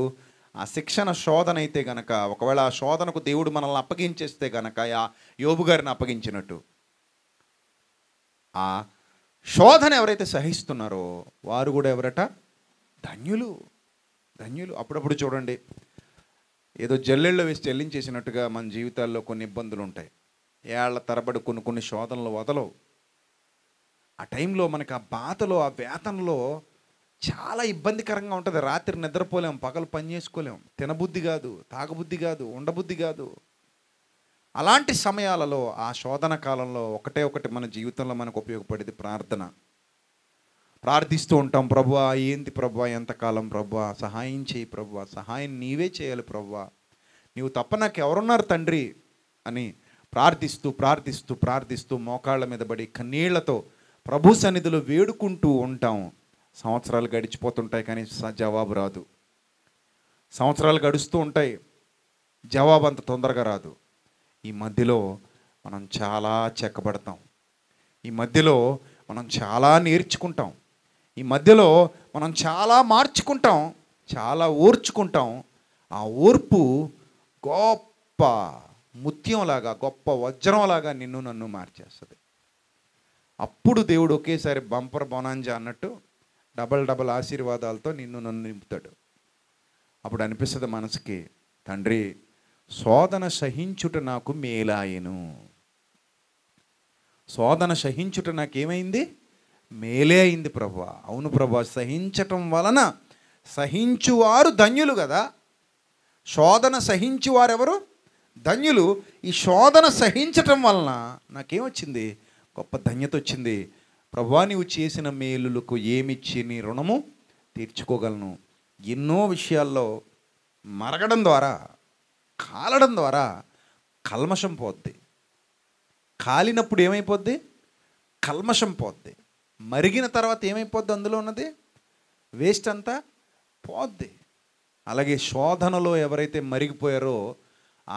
ఆ శిక్షణ శోధన అయితే గనక ఒకవేళ ఆ శోధనకు దేవుడు మనల్ని అప్పగించేస్తే గనక ఆ యోబు గారిని అప్పగించినట్టు ఆ శోధన ఎవరైతే సహిస్తున్నారో వారు కూడా ఎవరట ధన్యులు ధన్యులు అప్పుడప్పుడు చూడండి ఏదో జల్లెళ్ళు వేసి చెల్లించేసినట్టుగా మన జీవితాల్లో కొన్ని ఇబ్బందులు ఉంటాయి ఏళ్ల తరబడి కొన్ని కొన్ని శోధనలు వదలవు ఆ టైంలో మనకు ఆ బాధలో ఆ వేతనలో చాలా ఇబ్బందికరంగా ఉంటుంది రాత్రి నిద్రపోలేము పగలు పని చేసుకోలేము తినబుద్ధి కాదు తాగబుద్ధి కాదు ఉండబుద్ధి కాదు అలాంటి సమయాలలో ఆ శోధన కాలంలో ఒకటే ఒకటి మన జీవితంలో మనకు ఉపయోగపడేది ప్రార్థన ప్రార్థిస్తూ ఉంటాం ప్రభు ఏంది ప్రభు ఎంతకాలం ప్రభు సహాయం చేయి ప్రభు సహాయం నీవే చేయాలి ప్రభు నీవు తప్ప నాకు ఎవరున్నారు తండ్రి అని ప్రార్థిస్తూ ప్రార్థిస్తూ ప్రార్థిస్తూ మోకాళ్ళ మీద పడి కన్నీళ్లతో ప్రభు సన్నిధిలో వేడుకుంటూ ఉంటాం సంవత్సరాలు గడిచిపోతుంటాయి కానీ జవాబు రాదు సంవత్సరాలు గడుస్తూ ఉంటాయి జవాబు అంత తొందరగా రాదు ఈ మధ్యలో మనం చాలా చెక్కబడతాం ఈ మధ్యలో మనం చాలా నేర్చుకుంటాం ఈ మధ్యలో మనం చాలా మార్చుకుంటాం చాలా ఓర్చుకుంటాం ఆ ఓర్పు గొప్ప ముత్యంలాగా గొప్ప వజ్రంలాగా నిన్ను నన్ను మార్చేస్తుంది అప్పుడు దేవుడు ఒకేసారి బంపర్ బొనాంజా అన్నట్టు డబల్ డబల్ ఆశీర్వాదాలతో నిన్ను నన్ను నింపుతాడు అప్పుడు అనిపిస్తుంది మనసుకి తండ్రి శోధన సహించుట నాకు మేలాయను శోధన సహించుట నాకేమైంది మేలే అయింది ప్రభా అవును ప్రభా సహించటం వలన సహించువారు ధన్యులు కదా శోధన సహించువారెవరు ధన్యులు ఈ శోధన సహించటం వలన నాకేమొచ్చింది గొప్ప ధన్యత వచ్చింది ప్రభా నీవు చేసిన మేలులకు ఏమిచ్చి నీ రుణము తీర్చుకోగలను ఎన్నో విషయాల్లో మరగడం ద్వారా కాలడం ద్వారా కల్మషం పోద్ది కాలినప్పుడు ఏమైపోద్ది కల్మషం పోద్ది మరిగిన తర్వాత ఏమైపోద్ది అందులో ఉన్నది వేస్ట్ అంతా పోద్ది అలాగే శోధనలో ఎవరైతే మరిగిపోయారో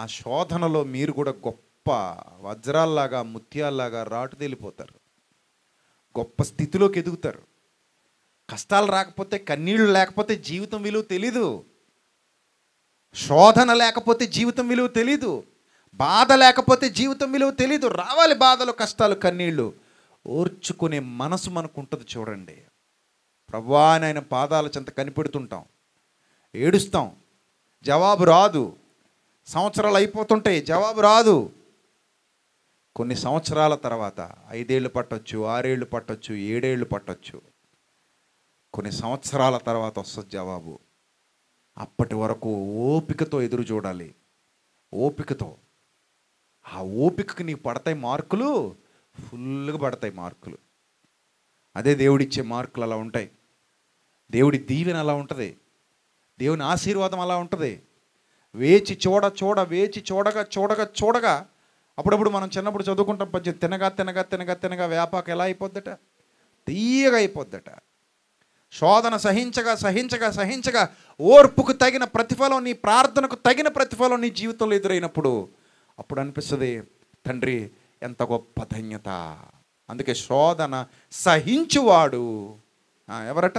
ఆ శోధనలో మీరు కూడా గొప్ప వజ్రాల్లాగా ముత్యాల్లాగా రాటు తేలిపోతారు గొప్ప స్థితిలోకి ఎదుగుతారు కష్టాలు రాకపోతే కన్నీళ్ళు లేకపోతే జీవితం విలువ తెలీదు శోధన లేకపోతే జీవితం విలువ తెలీదు బాధ లేకపోతే జీవితం విలువ తెలీదు రావాలి బాధలు కష్టాలు కన్నీళ్ళు ఓర్చుకునే మనసు మనకు ఉంటుంది చూడండి ప్రభా ఆయన పాదాల చెంత కనిపెడుతుంటాం ఏడుస్తాం జవాబు రాదు సంవత్సరాలు అయిపోతుంటాయి జవాబు రాదు కొన్ని సంవత్సరాల తర్వాత ఐదేళ్ళు పట్టొచ్చు ఆరేళ్ళు పట్టొచ్చు ఏడేళ్ళు పట్టొచ్చు కొన్ని సంవత్సరాల తర్వాత వస్తుంది జవాబు అప్పటి వరకు ఓపికతో ఎదురు చూడాలి ఓపికతో ఆ ఓపికకి నీకు పడతాయి మార్కులు ఫుల్గా పడతాయి మార్కులు అదే దేవుడిచ్చే మార్కులు అలా ఉంటాయి దేవుడి దీవెన అలా ఉంటుంది దేవుని ఆశీర్వాదం అలా ఉంటుంది వేచి చూడ చూడ వేచి చూడగా చూడగా చూడగా అప్పుడప్పుడు మనం చిన్నప్పుడు చదువుకుంటాం పద్యం తినగా తినగా తినగా తినగా వేపాక ఎలా అయిపోద్దట తీయగా అయిపోద్దట శోధన సహించగా సహించగా సహించగా ఓర్పుకు తగిన ప్రతిఫలం నీ ప్రార్థనకు తగిన ప్రతిఫలం నీ జీవితంలో ఎదురైనప్పుడు అప్పుడు అనిపిస్తుంది తండ్రి ఎంత గొప్ప ధన్యత అందుకే శోధన సహించువాడు ఎవరట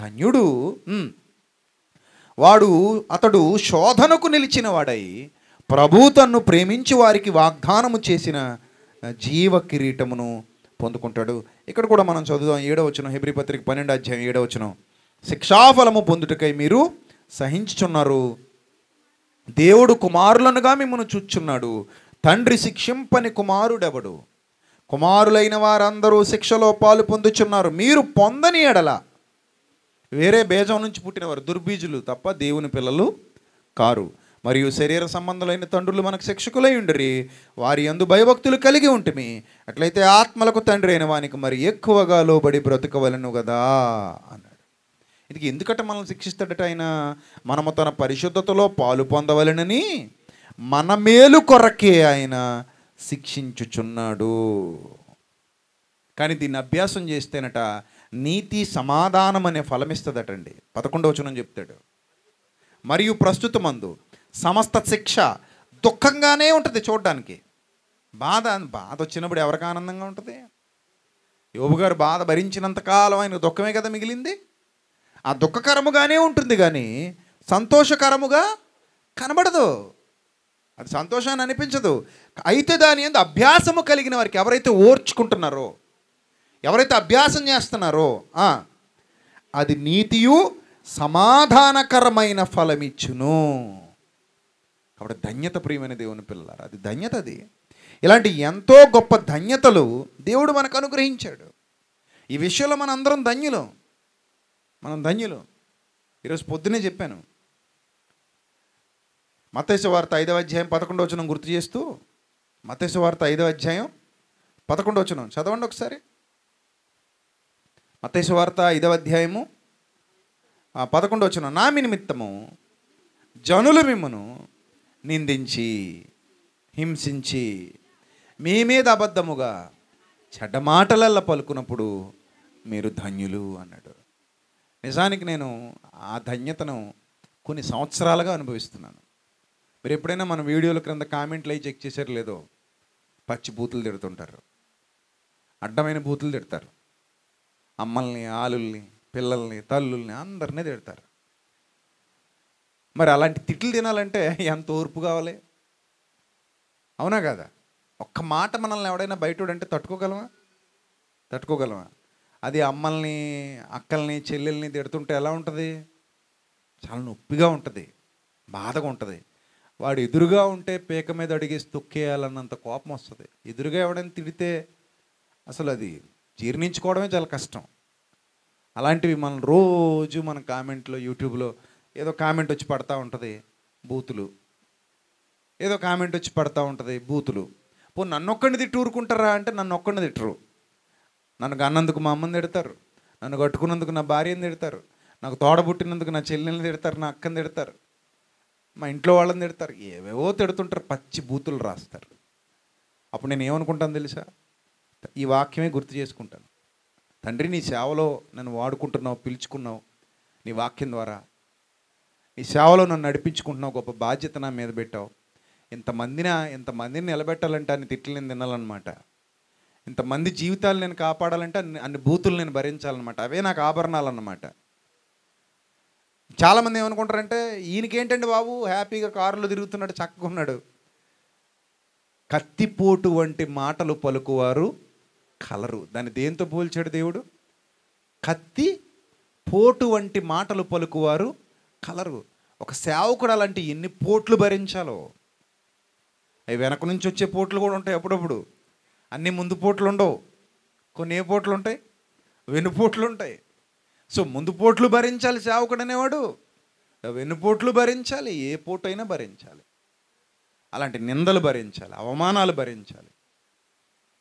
ధన్యుడు వాడు అతడు శోధనకు నిలిచిన వాడై ప్రభు తన్ను ప్రేమించి వారికి వాగ్దానము చేసిన జీవ కిరీటమును పొందుకుంటాడు ఇక్కడ కూడా మనం చదువుదాం ఏడవచనం హెబ్రి పత్రిక పన్నెండు అధ్యాయం ఏడవచనం శిక్షాఫలము పొందుటకై మీరు సహించుచున్నారు దేవుడు కుమారులనుగా మిమ్మల్ని చూచున్నాడు తండ్రి శిక్షింపని కుమారుడెవడు కుమారులైన వారందరూ శిక్షలో పాలు పొందుచున్నారు మీరు పొందని ఎడల వేరే బేజం నుంచి పుట్టినవారు దుర్బీజులు తప్ప దేవుని పిల్లలు కారు మరియు శరీర సంబంధులైన తండ్రులు మనకు శిక్షకులై ఉండిరి వారి అందు భయభక్తులు కలిగి ఉంటుమి అట్లయితే ఆత్మలకు తండ్రి అయిన వానికి మరి ఎక్కువగా లోబడి బ్రతకవలను కదా అన్నాడు ఇది ఎందుకంటే మనల్ని శిక్షిస్తాడట ఆయన మనము తన పరిశుద్ధతలో పాలు పొందవలనని మన మేలు కొరకే ఆయన శిక్షించుచున్నాడు కానీ దీన్ని అభ్యాసం చేస్తేనట నీతి సమాధానం అనే ఫలమిస్తుందటండి పదకొండవచనం చెప్తాడు మరియు ప్రస్తుతమందు సమస్త శిక్ష దుఃఖంగానే ఉంటుంది చూడడానికి బాధ బాధ వచ్చినప్పుడు ఎవరికి ఆనందంగా ఉంటుంది యోబు గారు బాధ భరించినంతకాలం ఆయన దుఃఖమే కదా మిగిలింది ఆ దుఃఖకరముగానే ఉంటుంది కానీ సంతోషకరముగా కనబడదు అది సంతోషాన్ని అనిపించదు అయితే దాని ఎందు అభ్యాసము కలిగిన వారికి ఎవరైతే ఓర్చుకుంటున్నారో ఎవరైతే అభ్యాసం చేస్తున్నారో అది నీతియు సమాధానకరమైన ఫలమిచ్చును కాబట్టి ధన్యత ప్రియమైన దేవుని పిల్లలారు అది ధన్యత అది ఇలాంటి ఎంతో గొప్ప ధన్యతలు దేవుడు మనకు అనుగ్రహించాడు ఈ విషయంలో మన అందరం ధన్యులు మనం ధన్యులు ఈరోజు పొద్దునే చెప్పాను మతేశ వార్త ఐదవ అధ్యాయం పదకొండు వచనం గుర్తు చేస్తూ మతేశ వార్త ఐదవ అధ్యాయం పదకొండు వచనం చదవండి ఒకసారి మతేశ వార్త ఐదవ అధ్యాయము పదకొండు వచనం నా నిమిత్తము జనులు మిమ్మను నిందించి హింసించి మీ మీద అబద్ధముగా చెడ్డ మాటలల్లా పలుకున్నప్పుడు మీరు ధన్యులు అన్నాడు నిజానికి నేను ఆ ధన్యతను కొన్ని సంవత్సరాలుగా అనుభవిస్తున్నాను మీరు ఎప్పుడైనా మన వీడియోల క్రింద కామెంట్లు అయి చెక్ చేశారు లేదో పచ్చి బూతులు తిడుతుంటారు అడ్డమైన బూతులు తిడతారు అమ్మల్ని ఆలుల్ని పిల్లల్ని తల్లుల్ని అందరినీ తిడతారు మరి అలాంటి తిట్లు తినాలంటే ఎంత ఓర్పు కావాలి అవునా కదా ఒక్క మాట మనల్ని ఎవడైనా బయటోడంటే తట్టుకోగలమా తట్టుకోగలమా అది అమ్మల్ని అక్కల్ని చెల్లెల్ని తిడుతుంటే ఎలా ఉంటుంది చాలా నొప్పిగా ఉంటుంది బాధగా ఉంటుంది వాడు ఎదురుగా ఉంటే పేక మీద అడిగేసి తొక్కేయాలన్నంత కోపం వస్తుంది ఎదురుగా ఎవడైనా తిడితే అసలు అది జీర్ణించుకోవడమే చాలా కష్టం అలాంటివి మనం రోజు మన కామెంట్లో యూట్యూబ్లో ఏదో కామెంట్ వచ్చి పడతా ఉంటుంది బూతులు ఏదో కామెంట్ వచ్చి పడతా ఉంటుంది బూతులు పో నన్ను ఒక్కడిని తిట్టి అంటే నన్ను ఒక్కడిని తిట్టరు నన్ను అన్నందుకు మా అమ్మని తిడతారు నన్ను కట్టుకున్నందుకు నా భార్యని తిడతారు నాకు తోడబుట్టినందుకు నా చెల్లెల్ని తిడతారు నా అక్కని తిడతారు మా ఇంట్లో వాళ్ళని తిడతారు ఏవేవో తిడుతుంటారు పచ్చి బూతులు రాస్తారు అప్పుడు నేను ఏమనుకుంటాను తెలుసా ఈ వాక్యమే గుర్తు చేసుకుంటాను తండ్రి నీ సేవలో నన్ను వాడుకుంటున్నావు పిలుచుకున్నావు నీ వాక్యం ద్వారా ఈ సేవలో నన్ను నడిపించుకుంటున్నావు గొప్ప బాధ్యత నా మీద పెట్టావు ఇంతమందిన ఇంతమందిని నిలబెట్టాలంటే అన్ని తిట్లు నేను తినాలన్నమాట ఇంతమంది జీవితాలు నేను కాపాడాలంటే అన్ని అన్ని బూతులు నేను భరించాలన్నమాట అవే నాకు ఆభరణాలు అన్నమాట చాలామంది ఏమనుకుంటారంటే ఈయనకేంటండి బాబు హ్యాపీగా కారులో తిరుగుతున్నాడు చక్కగా ఉన్నాడు కత్తిపోటు వంటి మాటలు పలుకువారు కలరు దాన్ని దేంతో పోల్చాడు దేవుడు కత్తి పోటు వంటి మాటలు పలుకువారు కలరు ఒక సేవకుడు అలాంటి ఎన్ని పోట్లు భరించాలో అవి వెనక నుంచి వచ్చే పోట్లు కూడా ఉంటాయి అప్పుడప్పుడు అన్ని ముందు పోట్లు ఉండవు కొన్ని ఏ పోట్లు ఉంటాయి వెనుపోట్లు ఉంటాయి సో ముందు పోట్లు భరించాలి సేవకుడు అనేవాడు వెనుపోట్లు భరించాలి ఏ పోటైనా భరించాలి అలాంటి నిందలు భరించాలి అవమానాలు భరించాలి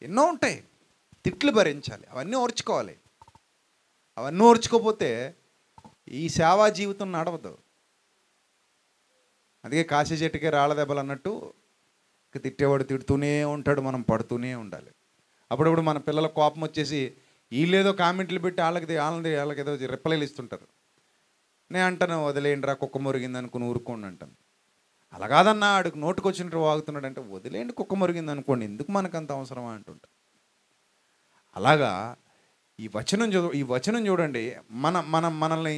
ఎన్నో ఉంటాయి తిట్లు భరించాలి అవన్నీ ఓర్చుకోవాలి అవన్నీ ఓర్చుకోపోతే ఈ సేవా జీవితం నడవదు అందుకే కాశీ చెట్టుకే రాళ్ళ దెబ్బలు అన్నట్టు తిట్టేవాడు తిడుతూనే ఉంటాడు మనం పడుతూనే ఉండాలి అప్పుడప్పుడు మన పిల్లల కోపం వచ్చేసి వీళ్ళేదో కామెంట్లు పెట్టి వాళ్ళకి వాళ్ళది వాళ్ళకి ఏదో రిప్లైలు ఇస్తుంటారు నేను అంటాను వదిలేయండి రా కుక్క మురిగింది అనుకుని ఊరుకోండి అంటాను అలా కాదన్నా ఆడికి వచ్చినట్టు వాగుతున్నాడు అంటే వదిలేయండి కుక్క మురిగింది అనుకోండి ఎందుకు మనకు అంత అవసరమా అంటుంటా అలాగా ఈ వచనం చదువు ఈ వచనం చూడండి మన మన మనల్ని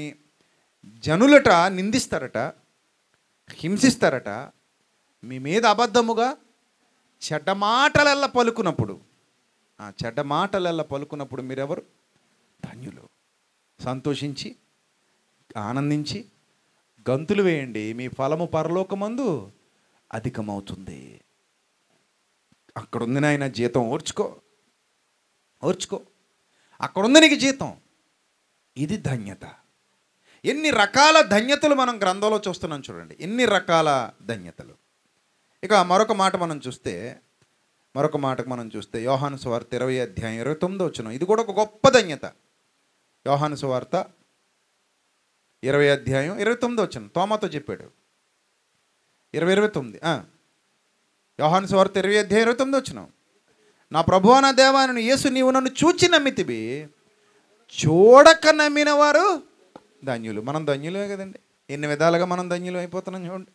జనులట నిందిస్తారట హింసిస్తారట మీ మీద అబద్ధముగా చెడ్డ మాటలల్లా పలుకున్నప్పుడు ఆ చెడ్డ మాటలల్లా పలుకున్నప్పుడు మీరెవరు ధన్యులు సంతోషించి ఆనందించి గంతులు వేయండి మీ ఫలము పరలోకమందు అధికమవుతుంది ఉంది నాయన జీతం ఓర్చుకో ఓర్చుకో అక్కడ ఉంది నీకు జీతం ఇది ధన్యత ఎన్ని రకాల ధన్యతలు మనం గ్రంథంలో చూస్తున్నాం చూడండి ఎన్ని రకాల ధన్యతలు ఇక మరొక మాట మనం చూస్తే మరొక మాటకు మనం చూస్తే యోహాను సువార్త ఇరవై అధ్యాయం ఇరవై తొమ్మిది వచ్చిన ఇది కూడా ఒక గొప్ప ధన్యత యోహాను సువార్త ఇరవై అధ్యాయం ఇరవై తొమ్మిది వచ్చిన తోమాతో చెప్పాడు ఇరవై ఇరవై తొమ్మిది యోహాను సువార్త ఇరవై అధ్యాయం ఇరవై తొమ్మిది వచ్చినాం నా నా దేవాను యేసు నీవు నన్ను చూచి నమ్మితివి చూడక నమ్మిన వారు ధన్యులు మనం ధన్యులే కదండి ఎన్ని విధాలుగా మనం ధన్యులు అయిపోతున్నాం చూడండి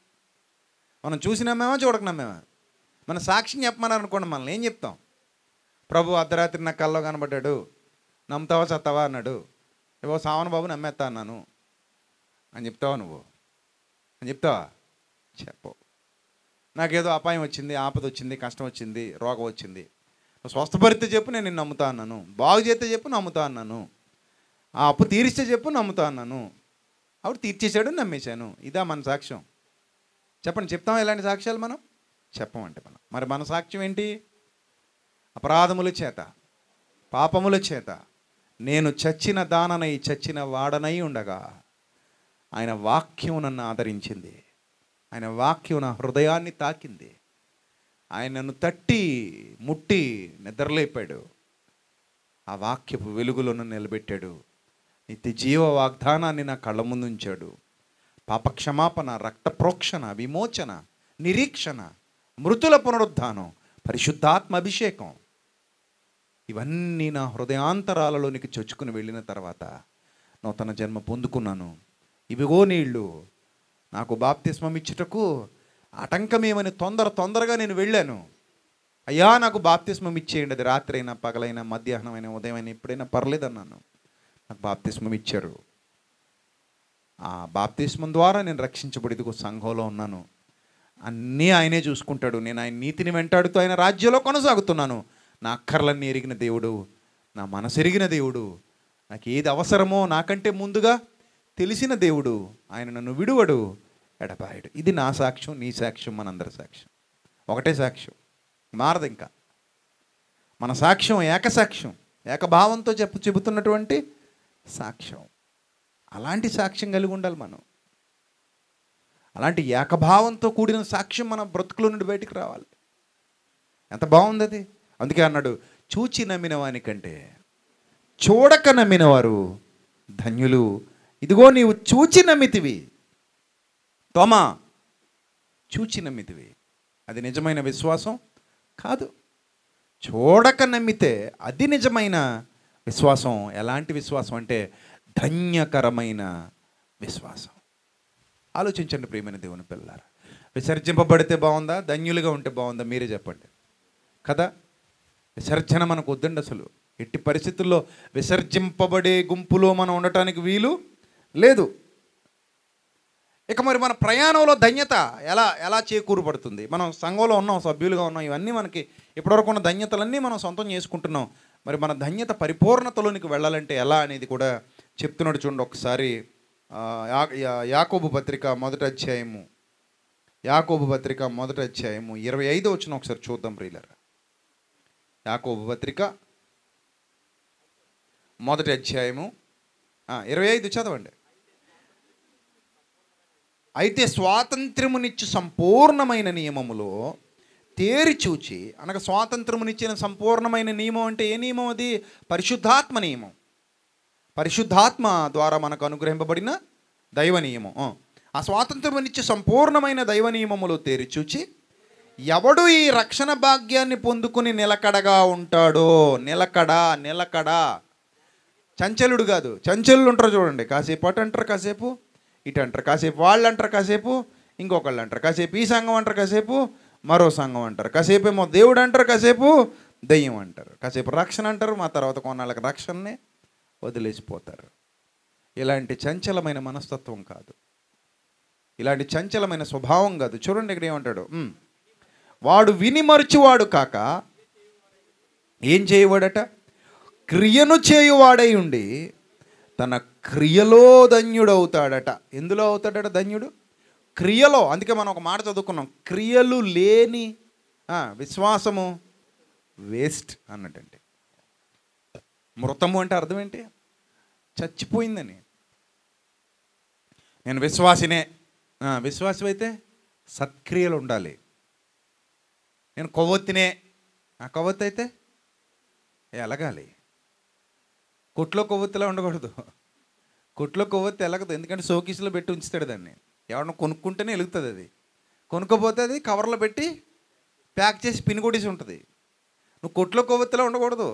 మనం చూసి నమ్మేమా చూడక నమ్మేమా మన సాక్షిని చెప్పమన్నారు అనుకోండి మనల్ని ఏం చెప్తాం ప్రభు అర్ధరాత్రి నా కల్లో కనబడ్డాడు నమ్ముతావా చత్తావా అన్నాడు ఏవో సావన బాబు నమ్మేస్తా అన్నాను అని చెప్తావా నువ్వు అని చెప్తావా చెప్పవు నాకేదో అపాయం వచ్చింది ఆపద వచ్చింది కష్టం వచ్చింది రోగం వచ్చింది స్వస్థపరిస్తే చెప్పు నేను నిన్ను నమ్ముతా అన్నాను బాగు చేస్తే చెప్పు నమ్ముతా అన్నాను ఆ అప్పు తీరిస్తే చెప్పు నమ్ముతా అన్నాను అప్పుడు తీర్చేశాడు నమ్మేశాను ఇదా మన సాక్ష్యం చెప్పండి చెప్తాం ఇలాంటి సాక్ష్యాలు మనం చెప్పమంటే మనం మరి మన సాక్ష్యం ఏంటి అపరాధముల చేత పాపముల చేత నేను చచ్చిన దాననై చచ్చిన వాడనై ఉండగా ఆయన వాక్యం నన్ను ఆదరించింది ఆయన వాక్యం నా హృదయాన్ని తాకింది ఆయనను తట్టి ముట్టి నిద్రలేపాడు ఆ వాక్యపు వెలుగులోనూ నిలబెట్టాడు నిత్య జీవ వాగ్దానాన్ని నా కళ్ళ ముందుంచాడు పాపక్షమాపణ రక్త ప్రోక్షణ విమోచన నిరీక్షణ మృతుల పునరుద్ధానం పరిశుద్ధాత్మ అభిషేకం ఇవన్నీ నా హృదయాంతరాలలోనికి చొచ్చుకుని వెళ్ళిన తర్వాత నూతన జన్మ పొందుకున్నాను ఇవిగో నీళ్ళు నాకు బాప్తిస్మం ఇచ్చుటకు ఆటంకమేమని తొందర తొందరగా నేను వెళ్ళాను అయ్యా నాకు బాప్తిస్మం ఇచ్చేయండి అది రాత్రి అయినా పగలైనా మధ్యాహ్నం అయినా ఉదయం అయినా ఎప్పుడైనా పర్లేదన్నాను నాకు బాప్తిస్మం ఇచ్చారు ఆ బాప్తిస్మం ద్వారా నేను రక్షించబడి ఇదిగో సంఘంలో ఉన్నాను అన్నీ ఆయనే చూసుకుంటాడు నేను ఆయన నీతిని వెంటాడుతూ ఆయన రాజ్యంలో కొనసాగుతున్నాను నా అక్కర్లన్నీ ఎరిగిన దేవుడు నా మనసు ఎరిగిన దేవుడు నాకు ఏది అవసరమో నాకంటే ముందుగా తెలిసిన దేవుడు ఆయన నన్ను విడువడు ఎడబాయడు ఇది నా సాక్ష్యం నీ సాక్ష్యం మనందరి సాక్ష్యం ఒకటే సాక్ష్యం మారదు ఇంకా మన సాక్ష్యం ఏకసాక్ష్యం ఏకభావంతో చెప్పు చెబుతున్నటువంటి సాక్ష్యం అలాంటి సాక్ష్యం కలిగి ఉండాలి మనం అలాంటి ఏకభావంతో కూడిన సాక్ష్యం మన బ్రతుకులో నుండి బయటకు రావాలి ఎంత బాగుంది అది అందుకే అన్నాడు చూచి నమ్మిన వానికంటే చూడక నమ్మినవారు ధన్యులు ఇదిగో నీవు చూచి నమ్మితివి తొమ చూచి నమ్మితివి అది నిజమైన విశ్వాసం కాదు చూడక నమ్మితే అది నిజమైన విశ్వాసం ఎలాంటి విశ్వాసం అంటే ధన్యకరమైన విశ్వాసం ఆలోచించండి ప్రియమైన దేవుని పిల్లారా విసర్జింపబడితే బాగుందా ధన్యులుగా ఉంటే బాగుందా మీరే చెప్పండి కదా విసర్జన మనకు వద్దండి అసలు ఎట్టి పరిస్థితుల్లో విసర్జింపబడే గుంపులో మనం ఉండటానికి వీలు లేదు ఇక మరి మన ప్రయాణంలో ధన్యత ఎలా ఎలా చేకూరుపడుతుంది మనం సంఘంలో ఉన్నాం సభ్యులుగా ఉన్నాం ఇవన్నీ మనకి ఇప్పటివరకు ఉన్న ధన్యతలన్నీ మనం సొంతం చేసుకుంటున్నాం మరి మన ధన్యత పరిపూర్ణతలోనికి వెళ్ళాలంటే ఎలా అనేది కూడా చెప్తున్నాడు చూడండి ఒకసారి యాకోబు పత్రిక మొదటి అధ్యాయము యాకోబు పత్రిక మొదటి అధ్యాయము ఇరవై ఐదు వచ్చిన ఒకసారి చూద్దాం ప్రియులర్ యాకోబు పత్రిక మొదటి అధ్యాయము ఇరవై ఐదు చదవండి అయితే స్వాతంత్ర్యమునిచ్చి సంపూర్ణమైన నియమములో తేరిచూచి అనగా స్వాతంత్రమునిచ్చిన సంపూర్ణమైన నియమం అంటే ఏ నియమం అది పరిశుద్ధాత్మ నియమం పరిశుద్ధాత్మ ద్వారా మనకు అనుగ్రహింపబడిన దైవ నియమం ఆ స్వాతంత్రమునిచ్చి సంపూర్ణమైన దైవ నియమములో తేరిచూచి ఎవడు ఈ రక్షణ భాగ్యాన్ని పొందుకుని నిలకడగా ఉంటాడో నిలకడా నిలకడా చంచలుడు కాదు చంచలుడు ఉంటారు చూడండి కాసేపు అటు అంటారు కాసేపు ఇటు అంటారు కాసేపు వాళ్ళు అంటారు కాసేపు ఇంకొకళ్ళు అంటారు కాసేపు ఈ సంఘం అంటారు కాసేపు మరో సంఘం అంటారు కాసేపు ఏమో దేవుడు అంటారు కాసేపు దయ్యం అంటారు కాసేపు రక్షణ అంటారు మా తర్వాత కొన్నాళ్ళకి రక్షణనే వదిలేసిపోతారు ఇలాంటి చంచలమైన మనస్తత్వం కాదు ఇలాంటి చంచలమైన స్వభావం కాదు చూడండి ఇక్కడ ఏమంటాడు వాడు విని కాక ఏం చేయవాడట క్రియను చేయువాడై ఉండి తన క్రియలో ధన్యుడవుతాడట ఎందులో అవుతాడట ధన్యుడు క్రియలో అందుకే మనం ఒక మాట చదువుకున్నాం క్రియలు లేని విశ్వాసము వేస్ట్ అన్నట్టు మృతము అంటే అర్థం ఏంటి చచ్చిపోయిందని నేను విశ్వాసినే విశ్వాసం అయితే సత్క్రియలు ఉండాలి నేను కొవ్వొత్తినే ఆ కొవ్వొత్తి అయితే ఎలగాలి కొట్లో కొవ్వొత్తిలా ఉండకూడదు కొట్లో కొవ్వొత్తి ఎలగదు ఎందుకంటే సోకీసులో పెట్టి ఉంచుతాడు దాన్ని ఎవరన్నా కొనుక్కుంటేనే వెలుగుతుంది అది కొనుక్కపోతే అది కవర్లో పెట్టి ప్యాక్ చేసి పిన్ కొట్టేసి ఉంటుంది నువ్వు కొట్లో కొవ్వొత్తిలా ఉండకూడదు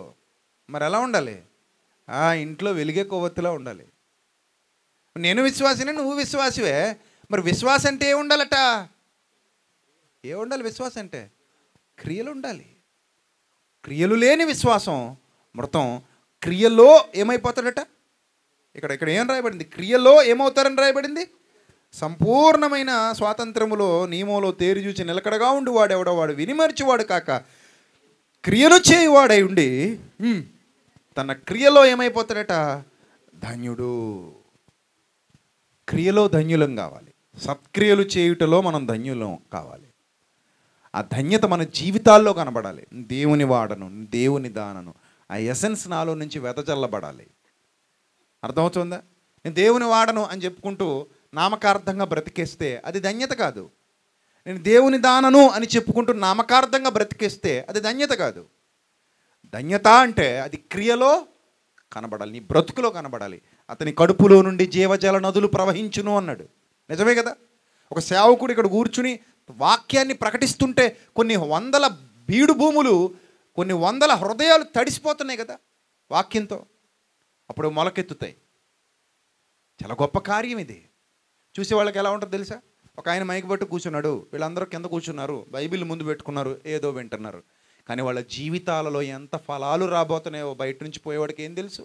మరి ఎలా ఉండాలి ఆ ఇంట్లో వెలిగే కొవ్వొత్తిలా ఉండాలి నేను విశ్వాసినే నువ్వు విశ్వాసివే మరి విశ్వాసం అంటే ఏమి ఉండాలట ఏ ఉండాలి విశ్వాసం అంటే క్రియలు ఉండాలి క్రియలు లేని విశ్వాసం మృతం క్రియలో ఏమైపోతాడట ఇక్కడ ఇక్కడ ఏం రాయబడింది క్రియలో ఏమవుతారని రాయబడింది సంపూర్ణమైన స్వాతంత్రములో నియమంలో చూచి నిలకడగా ఉండి వాడెవడో వాడు వినిమర్చివాడు కాక క్రియను చేయువాడై ఉండి తన క్రియలో ఏమైపోతాడట ధన్యుడు క్రియలో ధన్యులం కావాలి సత్క్రియలు చేయుటలో మనం ధన్యులం కావాలి ఆ ధన్యత మన జీవితాల్లో కనబడాలి దేవుని వాడను దేవుని దానను ఆ ఎసెన్స్ నాలో నుంచి వెదజల్లబడాలి అర్థమవుతుందా నేను దేవుని వాడను అని చెప్పుకుంటూ నామకార్థంగా బ్రతికేస్తే అది ధన్యత కాదు నేను దేవుని దానను అని చెప్పుకుంటూ నామకార్థంగా బ్రతికేస్తే అది ధన్యత కాదు ధన్యత అంటే అది క్రియలో కనబడాలి నీ బ్రతుకులో కనబడాలి అతని కడుపులో నుండి జీవజల నదులు ప్రవహించును అన్నాడు నిజమే కదా ఒక సేవకుడు ఇక్కడ కూర్చుని వాక్యాన్ని ప్రకటిస్తుంటే కొన్ని వందల బీడు భూములు కొన్ని వందల హృదయాలు తడిసిపోతున్నాయి కదా వాక్యంతో అప్పుడు మొలకెత్తుతాయి చాలా గొప్ప కార్యం ఇది చూసే వాళ్ళకి ఎలా ఉంటుందో తెలుసా ఒక ఆయన మైకి పట్టు కూర్చున్నాడు వీళ్ళందరూ కింద కూర్చున్నారు బైబిల్ ముందు పెట్టుకున్నారు ఏదో వింటున్నారు కానీ వాళ్ళ జీవితాలలో ఎంత ఫలాలు రాబోతున్నాయో బయట నుంచి పోయేవాడికి ఏం తెలుసు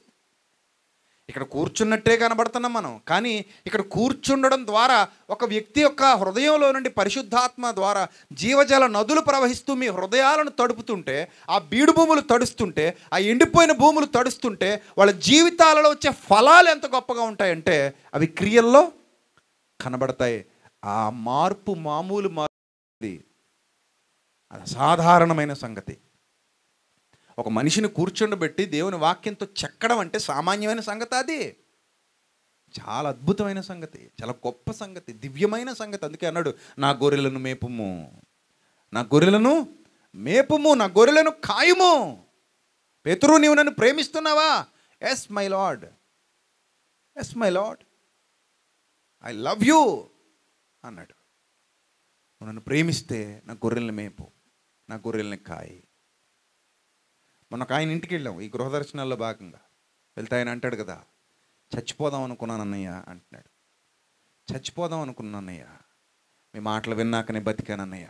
ఇక్కడ కూర్చున్నట్టే కనబడుతున్నాం మనం కానీ ఇక్కడ కూర్చుండడం ద్వారా ఒక వ్యక్తి యొక్క హృదయంలో నుండి పరిశుద్ధాత్మ ద్వారా జీవజల నదులు ప్రవహిస్తూ మీ హృదయాలను తడుపుతుంటే ఆ బీడు భూములు తడుస్తుంటే ఆ ఎండిపోయిన భూములు తడుస్తుంటే వాళ్ళ జీవితాలలో వచ్చే ఫలాలు ఎంత గొప్పగా ఉంటాయంటే అవి క్రియల్లో కనబడతాయి ఆ మార్పు మామూలు మార్పు అది అసాధారణమైన సంగతి ఒక మనిషిని కూర్చుండబెట్టి దేవుని వాక్యంతో చెక్కడం అంటే సామాన్యమైన సంగతి అది చాలా అద్భుతమైన సంగతి చాలా గొప్ప సంగతి దివ్యమైన సంగతి అందుకే అన్నాడు నా గొర్రెలను మేపుము నా గొర్రెలను మేపుము నా గొర్రెలను ఖాయము పేతురు నీవు నన్ను ప్రేమిస్తున్నావా yes my lord yes my lord I love you అన్నాడు నన్ను ప్రేమిస్తే నా గొర్రెలను మేపు నా గొర్రెలను కాయి మనకు ఆయన ఇంటికి వెళ్ళాం ఈ గృహదర్శనాల్లో భాగంగా వెళ్తే ఆయన అంటాడు కదా చచ్చిపోదాం అనుకున్నాను అన్నయ్య అంటున్నాడు చచ్చిపోదాం అనుకున్నాను అన్నయ్య మీ మాటలు విన్నాకనే అన్నయ్య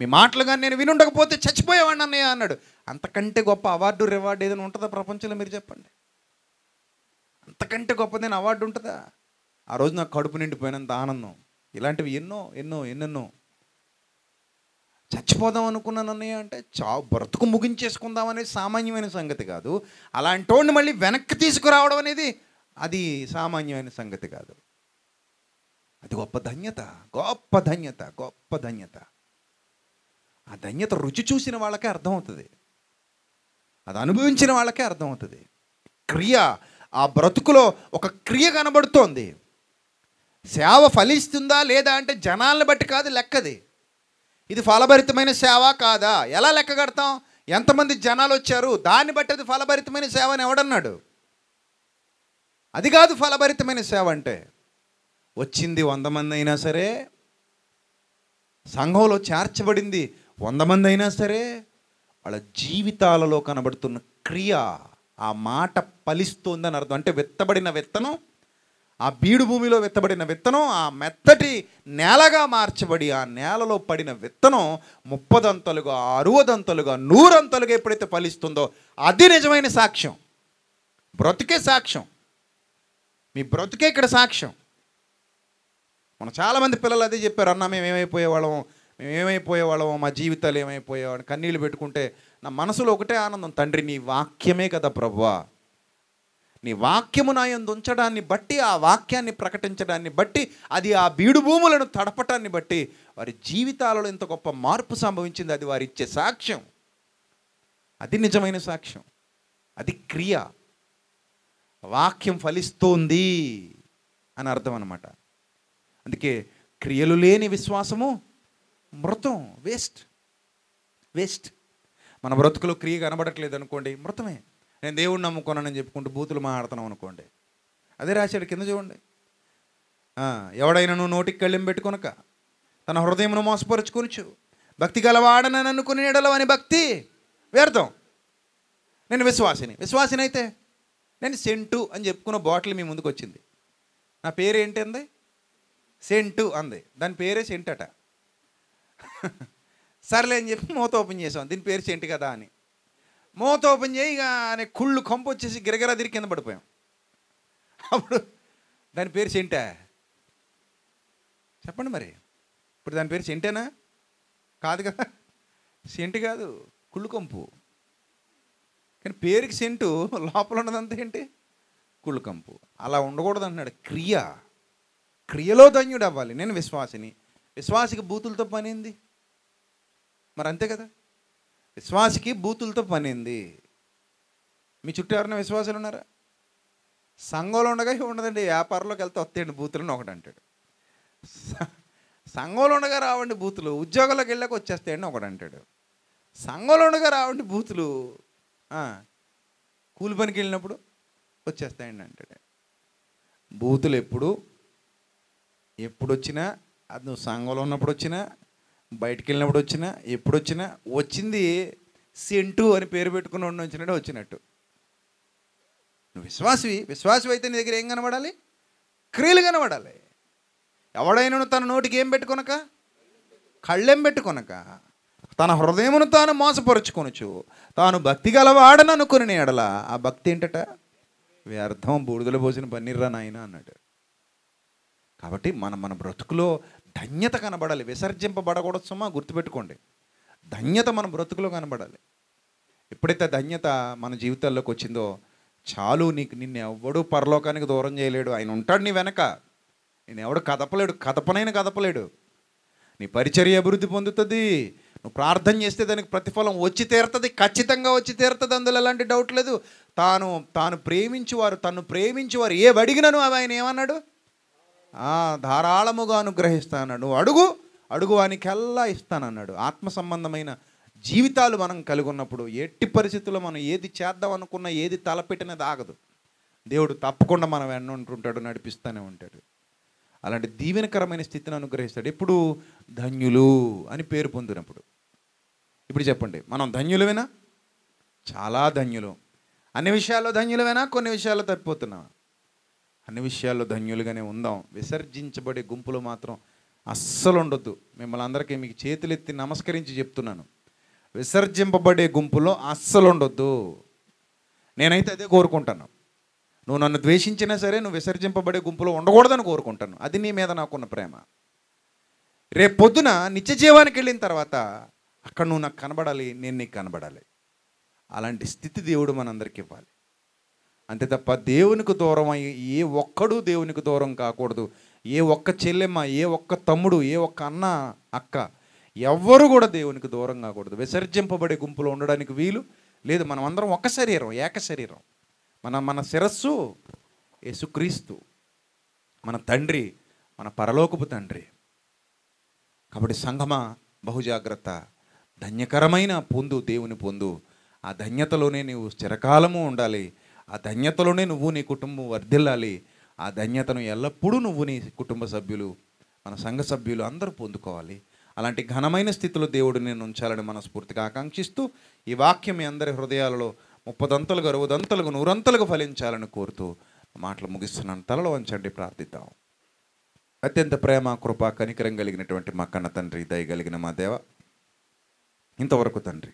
మీ మాటలు కానీ నేను వినుండకపోతే చచ్చిపోయేవాడిని అన్నయ్య అన్నాడు అంతకంటే గొప్ప అవార్డు రివార్డు ఏదైనా ఉంటుందా ప్రపంచంలో మీరు చెప్పండి అంతకంటే గొప్పదైన అవార్డు ఉంటుందా ఆ రోజు నాకు కడుపు నిండిపోయినంత ఆనందం ఇలాంటివి ఎన్నో ఎన్నో ఎన్నెన్నో చచ్చిపోదాం అనుకున్నాను అన్నయ్య అంటే చా బ్రతుకు ముగించేసుకుందాం అనేది సామాన్యమైన సంగతి కాదు అలాంటి మళ్ళీ వెనక్కి తీసుకురావడం అనేది అది సామాన్యమైన సంగతి కాదు అది గొప్ప ధన్యత గొప్ప ధన్యత గొప్ప ధన్యత ఆ ధన్యత రుచి చూసిన వాళ్ళకే అర్థమవుతుంది అది అనుభవించిన వాళ్ళకే అర్థమవుతుంది క్రియ ఆ బ్రతుకులో ఒక క్రియ కనబడుతోంది సేవ ఫలిస్తుందా లేదా అంటే జనాలను బట్టి కాదు లెక్కది ఇది ఫలభరితమైన సేవ కాదా ఎలా లెక్క కడతాం ఎంతమంది జనాలు వచ్చారు దాన్ని బట్టి అది ఫలభరితమైన సేవ అని ఎవడన్నాడు అది కాదు ఫలభరితమైన సేవ అంటే వచ్చింది వంద మంది అయినా సరే సంఘంలో చేర్చబడింది వంద మంది అయినా సరే వాళ్ళ జీవితాలలో కనబడుతున్న క్రియ ఆ మాట ఫలిస్తుందని అర్థం అంటే విత్తబడిన విత్తనం ఆ బీడు భూమిలో విత్తబడిన విత్తనం ఆ మెత్తటి నేలగా మార్చబడి ఆ నేలలో పడిన విత్తనం ముప్పదంతలుగా అరవదంతలుగా నూరంతలుగా ఎప్పుడైతే ఫలిస్తుందో అది నిజమైన సాక్ష్యం బ్రతుకే సాక్ష్యం మీ బ్రతుకే ఇక్కడ సాక్ష్యం మన చాలామంది పిల్లలు అదే చెప్పారు అన్న మేము ఏమైపోయేవాళ్ళం మేము ఏమైపోయేవాళ్ళం మా జీవితాలు ఏమైపోయేవాళ్ళం కన్నీళ్ళు పెట్టుకుంటే నా మనసులో ఒకటే ఆనందం తండ్రి నీ వాక్యమే కదా ప్రభువా నీ వాక్యము నా ఎందు ఉంచడాన్ని బట్టి ఆ వాక్యాన్ని ప్రకటించడాన్ని బట్టి అది ఆ బీడు భూములను తడపటాన్ని బట్టి వారి జీవితాలలో ఇంత గొప్ప మార్పు సంభవించింది అది వారి ఇచ్చే సాక్ష్యం అది నిజమైన సాక్ష్యం అది క్రియ వాక్యం ఫలిస్తోంది అని అర్థం అనమాట అందుకే క్రియలు లేని విశ్వాసము మృతం వేస్ట్ వేస్ట్ మన బ్రతుకులో క్రియ కనబడట్లేదు అనుకోండి మృతమే నేను దేవుడు నమ్ముకున్నానని చెప్పుకుంటూ బూతులు మాట్లాడుతున్నాం అనుకోండి అదే రాశాడు కింద చూడండి ఎవడైనా నువ్వు నోటికి కళ్ళెం పెట్టుకొనక తన హృదయంను మోసపరుచుకొనుచు భక్తి గలవాడనని అనుకుని నీడలవని భక్తి వ్యర్థం నేను విశ్వాసిని విశ్వాసిని అయితే నేను సెంటు అని చెప్పుకున్న బాటిల్ మీ ముందుకు వచ్చింది నా పేరు ఏంటి అంది సెంటు అంది దాని పేరే సెంట్ అట సర్లే అని చెప్పి మూత ఓపెన్ చేసాం దీని పేరు సెంట్ కదా అని మూత ఓపెన్ చేయగానే కుళ్ళు వచ్చేసి గిరగిరా తిరిగి కింద పడిపోయాం అప్పుడు దాని పేరు చెంటా చెప్పండి మరి ఇప్పుడు దాని పేరు చెంటేనా కాదు కదా సెంటు కాదు కుళ్ళు కంపు కానీ పేరుకి సెంటు లోపల ఉన్నదంతా ఏంటి కుళ్ళు కంపు అలా ఉండకూడదు అంటున్నాడు క్రియ క్రియలో ధన్యుడు అవ్వాలి నేను విశ్వాసిని విశ్వాసికి బూతులతో పనింది మరి అంతే కదా విశ్వాసికి బూతులతో పనింది మీ చుట్టూ ఎవరైనా విశ్వాసాలు ఉన్నారా సంఘంలో ఉండగా ఉండదండి వ్యాపారంలోకి వెళ్తే వస్తాయండి బూతులను ఒకటి అంటాడు సంఘంలో ఉండగా రావండి బూతులు ఉద్యోగాలకు వెళ్ళాక వచ్చేస్తాయండి ఒకటి అంటాడు సంఘంలో ఉండగా రావండి బూతులు కూలి పనికి వెళ్ళినప్పుడు వచ్చేస్తాయండి అంటాడు బూతులు ఎప్పుడు ఎప్పుడు వచ్చినా అది నువ్వు సంఘంలో ఉన్నప్పుడు వచ్చినా బయటికి వెళ్ళినప్పుడు వచ్చినా ఎప్పుడు వచ్చినా వచ్చింది సెంటు అని పేరు పెట్టుకుని ఉండి వచ్చినట్టు వచ్చినట్టు నువ్వు విశ్వాసవి విశ్వాసవి అయితే నీ దగ్గర ఏం కనబడాలి క్రియలు కనబడాలి ఎవడైనా తన నోటికి ఏం పెట్టుకొనక కళ్ళెం పెట్టుకొనక తన హృదయమును తాను మోసపరుచుకొనచ్చు తాను భక్తి గలవాడని అనుకుని ఎడల ఆ భక్తి ఏంటట వ్యర్థం బూడిదలు పోసిన పన్నీర్రా నాయన అన్నాడు కాబట్టి మన మన బ్రతుకులో ధన్యత కనబడాలి విసర్జింపబడకూడదు సుమా గుర్తుపెట్టుకోండి ధన్యత మన బ్రతుకులో కనబడాలి ఎప్పుడైతే ధన్యత మన జీవితాల్లోకి వచ్చిందో చాలు నీకు నిన్ను ఎవడు పరలోకానికి దూరం చేయలేడు ఆయన ఉంటాడు నీ వెనక నేను ఎవడు కదపలేడు కదపనైనా కదపలేడు నీ పరిచర్య అభివృద్ధి పొందుతుంది నువ్వు ప్రార్థన చేస్తే దానికి ప్రతిఫలం వచ్చి తీరుతుంది ఖచ్చితంగా వచ్చి తీరుతుంది అందులో ఎలాంటి డౌట్ లేదు తాను తాను ప్రేమించేవారు తను ప్రేమించేవారు ఏ అడిగినను అవి ఆయన ఏమన్నాడు ధారాళముగా అనుగ్రహిస్తాను అన్నాడు అడుగు అడుగువానికెల్లా ఇస్తానన్నాడు ఆత్మ సంబంధమైన జీవితాలు మనం కలిగి ఉన్నప్పుడు ఎట్టి పరిస్థితుల్లో మనం ఏది చేద్దాం అనుకున్నా ఏది తలపెట్టినది ఆగదు దేవుడు తప్పకుండా మనం ఉంటుంటాడు నడిపిస్తూనే ఉంటాడు అలాంటి దీవెనకరమైన స్థితిని అనుగ్రహిస్తాడు ఎప్పుడు ధన్యులు అని పేరు పొందినప్పుడు ఇప్పుడు చెప్పండి మనం ధన్యులమేనా చాలా ధన్యులు అన్ని విషయాల్లో ధన్యులమేనా కొన్ని విషయాల్లో తప్పిపోతున్నావా అన్ని విషయాల్లో ధన్యులుగానే ఉందాం విసర్జించబడే గుంపులు మాత్రం అస్సలు ఉండొద్దు మిమ్మల్ని అందరికీ మీకు చేతులెత్తి నమస్కరించి చెప్తున్నాను విసర్జింపబడే గుంపులో అస్సలు ఉండొద్దు నేనైతే అదే కోరుకుంటాను నువ్వు నన్ను ద్వేషించినా సరే నువ్వు విసర్జింపబడే గుంపులో ఉండకూడదని కోరుకుంటాను అది నీ మీద నాకున్న ప్రేమ రేపు పొద్దున నిత్య జీవానికి వెళ్ళిన తర్వాత అక్కడ నువ్వు నాకు కనబడాలి నేను నీకు కనబడాలి అలాంటి స్థితి దేవుడు మనందరికి ఇవ్వాలి అంతే తప్ప దేవునికి దూరం అయ్యి ఏ ఒక్కడు దేవునికి దూరం కాకూడదు ఏ ఒక్క చెల్లెమ్మ ఏ ఒక్క తమ్ముడు ఏ ఒక్క అన్న అక్క ఎవ్వరు కూడా దేవునికి దూరం కాకూడదు విసర్జింపబడే గుంపులో ఉండడానికి వీలు లేదు మనం అందరం ఒక శరీరం ఏక శరీరం మన మన శిరస్సు యేసుక్రీస్తు మన తండ్రి మన పరలోకపు తండ్రి కాబట్టి సంఘమ బహుజాగ్రత్త ధన్యకరమైన పొందు దేవుని పొందు ఆ ధన్యతలోనే నీవు చిరకాలము ఉండాలి ఆ ధన్యతలోనే నువ్వు నీ కుటుంబం వర్ధిల్లాలి ఆ ధన్యతను ఎల్లప్పుడూ నువ్వు నీ కుటుంబ సభ్యులు మన సంఘ సభ్యులు అందరూ పొందుకోవాలి అలాంటి ఘనమైన స్థితిలో దేవుడు నేను ఉంచాలని మనస్ఫూర్తిగా ఆకాంక్షిస్తూ ఈ వాక్యం మీ అందరి హృదయాలలో ముప్పదంతలుగా అరవదంతలుగా నూరంతలుగా ఫలించాలని కోరుతూ మాటలు ముగిస్తున్నాను తలలో వంచండి ప్రార్థిద్దాం అత్యంత ప్రేమ కృప కనికరం కలిగినటువంటి మా కన్న తండ్రి దయగలిగిన మా దేవ ఇంతవరకు తండ్రి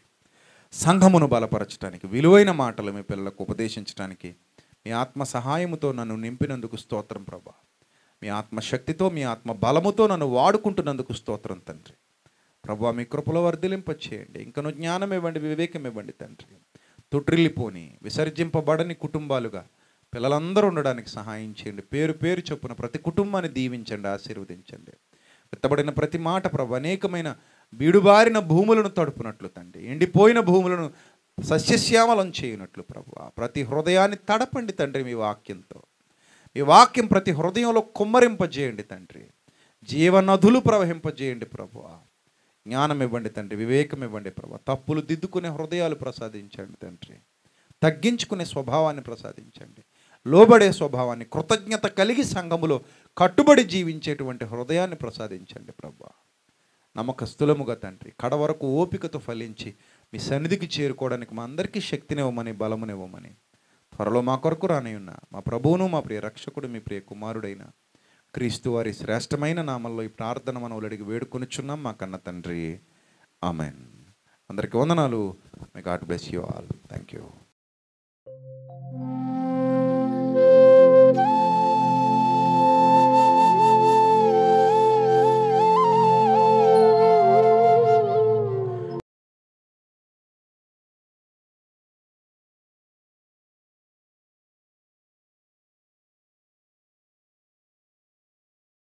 సంఘమును బలపరచడానికి విలువైన మాటలు మీ పిల్లలకు ఉపదేశించడానికి మీ ఆత్మ సహాయముతో నన్ను నింపినందుకు స్తోత్రం ప్రభా మీ ఆత్మశక్తితో మీ ఆత్మ బలముతో నన్ను వాడుకుంటున్నందుకు స్తోత్రం తండ్రి ప్రభా మీ కృపలో వర్ధిలింపచేయండి ఇంకను జ్ఞానం ఇవ్వండి వివేకం ఇవ్వండి తండ్రి తొట్రిల్లిపోని విసర్జింపబడని కుటుంబాలుగా పిల్లలందరూ ఉండడానికి సహాయం చేయండి పేరు పేరు చొప్పున ప్రతి కుటుంబాన్ని దీవించండి ఆశీర్వదించండి విత్తబడిన ప్రతి మాట ప్రభు అనేకమైన బీడుబారిన భూములను తడుపునట్లు తండ్రి ఎండిపోయిన భూములను సస్యశ్యామలం చేయనట్లు ప్రభు ప్రతి హృదయాన్ని తడపండి తండ్రి మీ వాక్యంతో మీ వాక్యం ప్రతి హృదయంలో కుమ్మరింపజేయండి తండ్రి జీవనదులు ప్రవహింపజేయండి ప్రభు జ్ఞానం ఇవ్వండి తండ్రి వివేకం ఇవ్వండి ప్రభు తప్పులు దిద్దుకునే హృదయాలు ప్రసాదించండి తండ్రి తగ్గించుకునే స్వభావాన్ని ప్రసాదించండి లోబడే స్వభావాన్ని కృతజ్ఞత కలిగి సంఘములో కట్టుబడి జీవించేటువంటి హృదయాన్ని ప్రసాదించండి ప్రభా నమ్మకస్తులముగా తండ్రి కడ వరకు ఓపికతో ఫలించి మీ సన్నిధికి చేరుకోవడానికి మా అందరికీ శక్తినివ్వమని బలమునివ్వమని త్వరలో మా కొరకు రానయున్న మా ప్రభువును మా ప్రియ రక్షకుడు మీ ప్రియ కుమారుడైన క్రీస్తు వారి శ్రేష్టమైన నామల్లో ఈ ప్రార్థన వేడుకొని వేడుకొనిచున్నాం మా కన్న తండ్రి ఆమెన్ అందరికీ వందనాలు మీ God bless you all thank you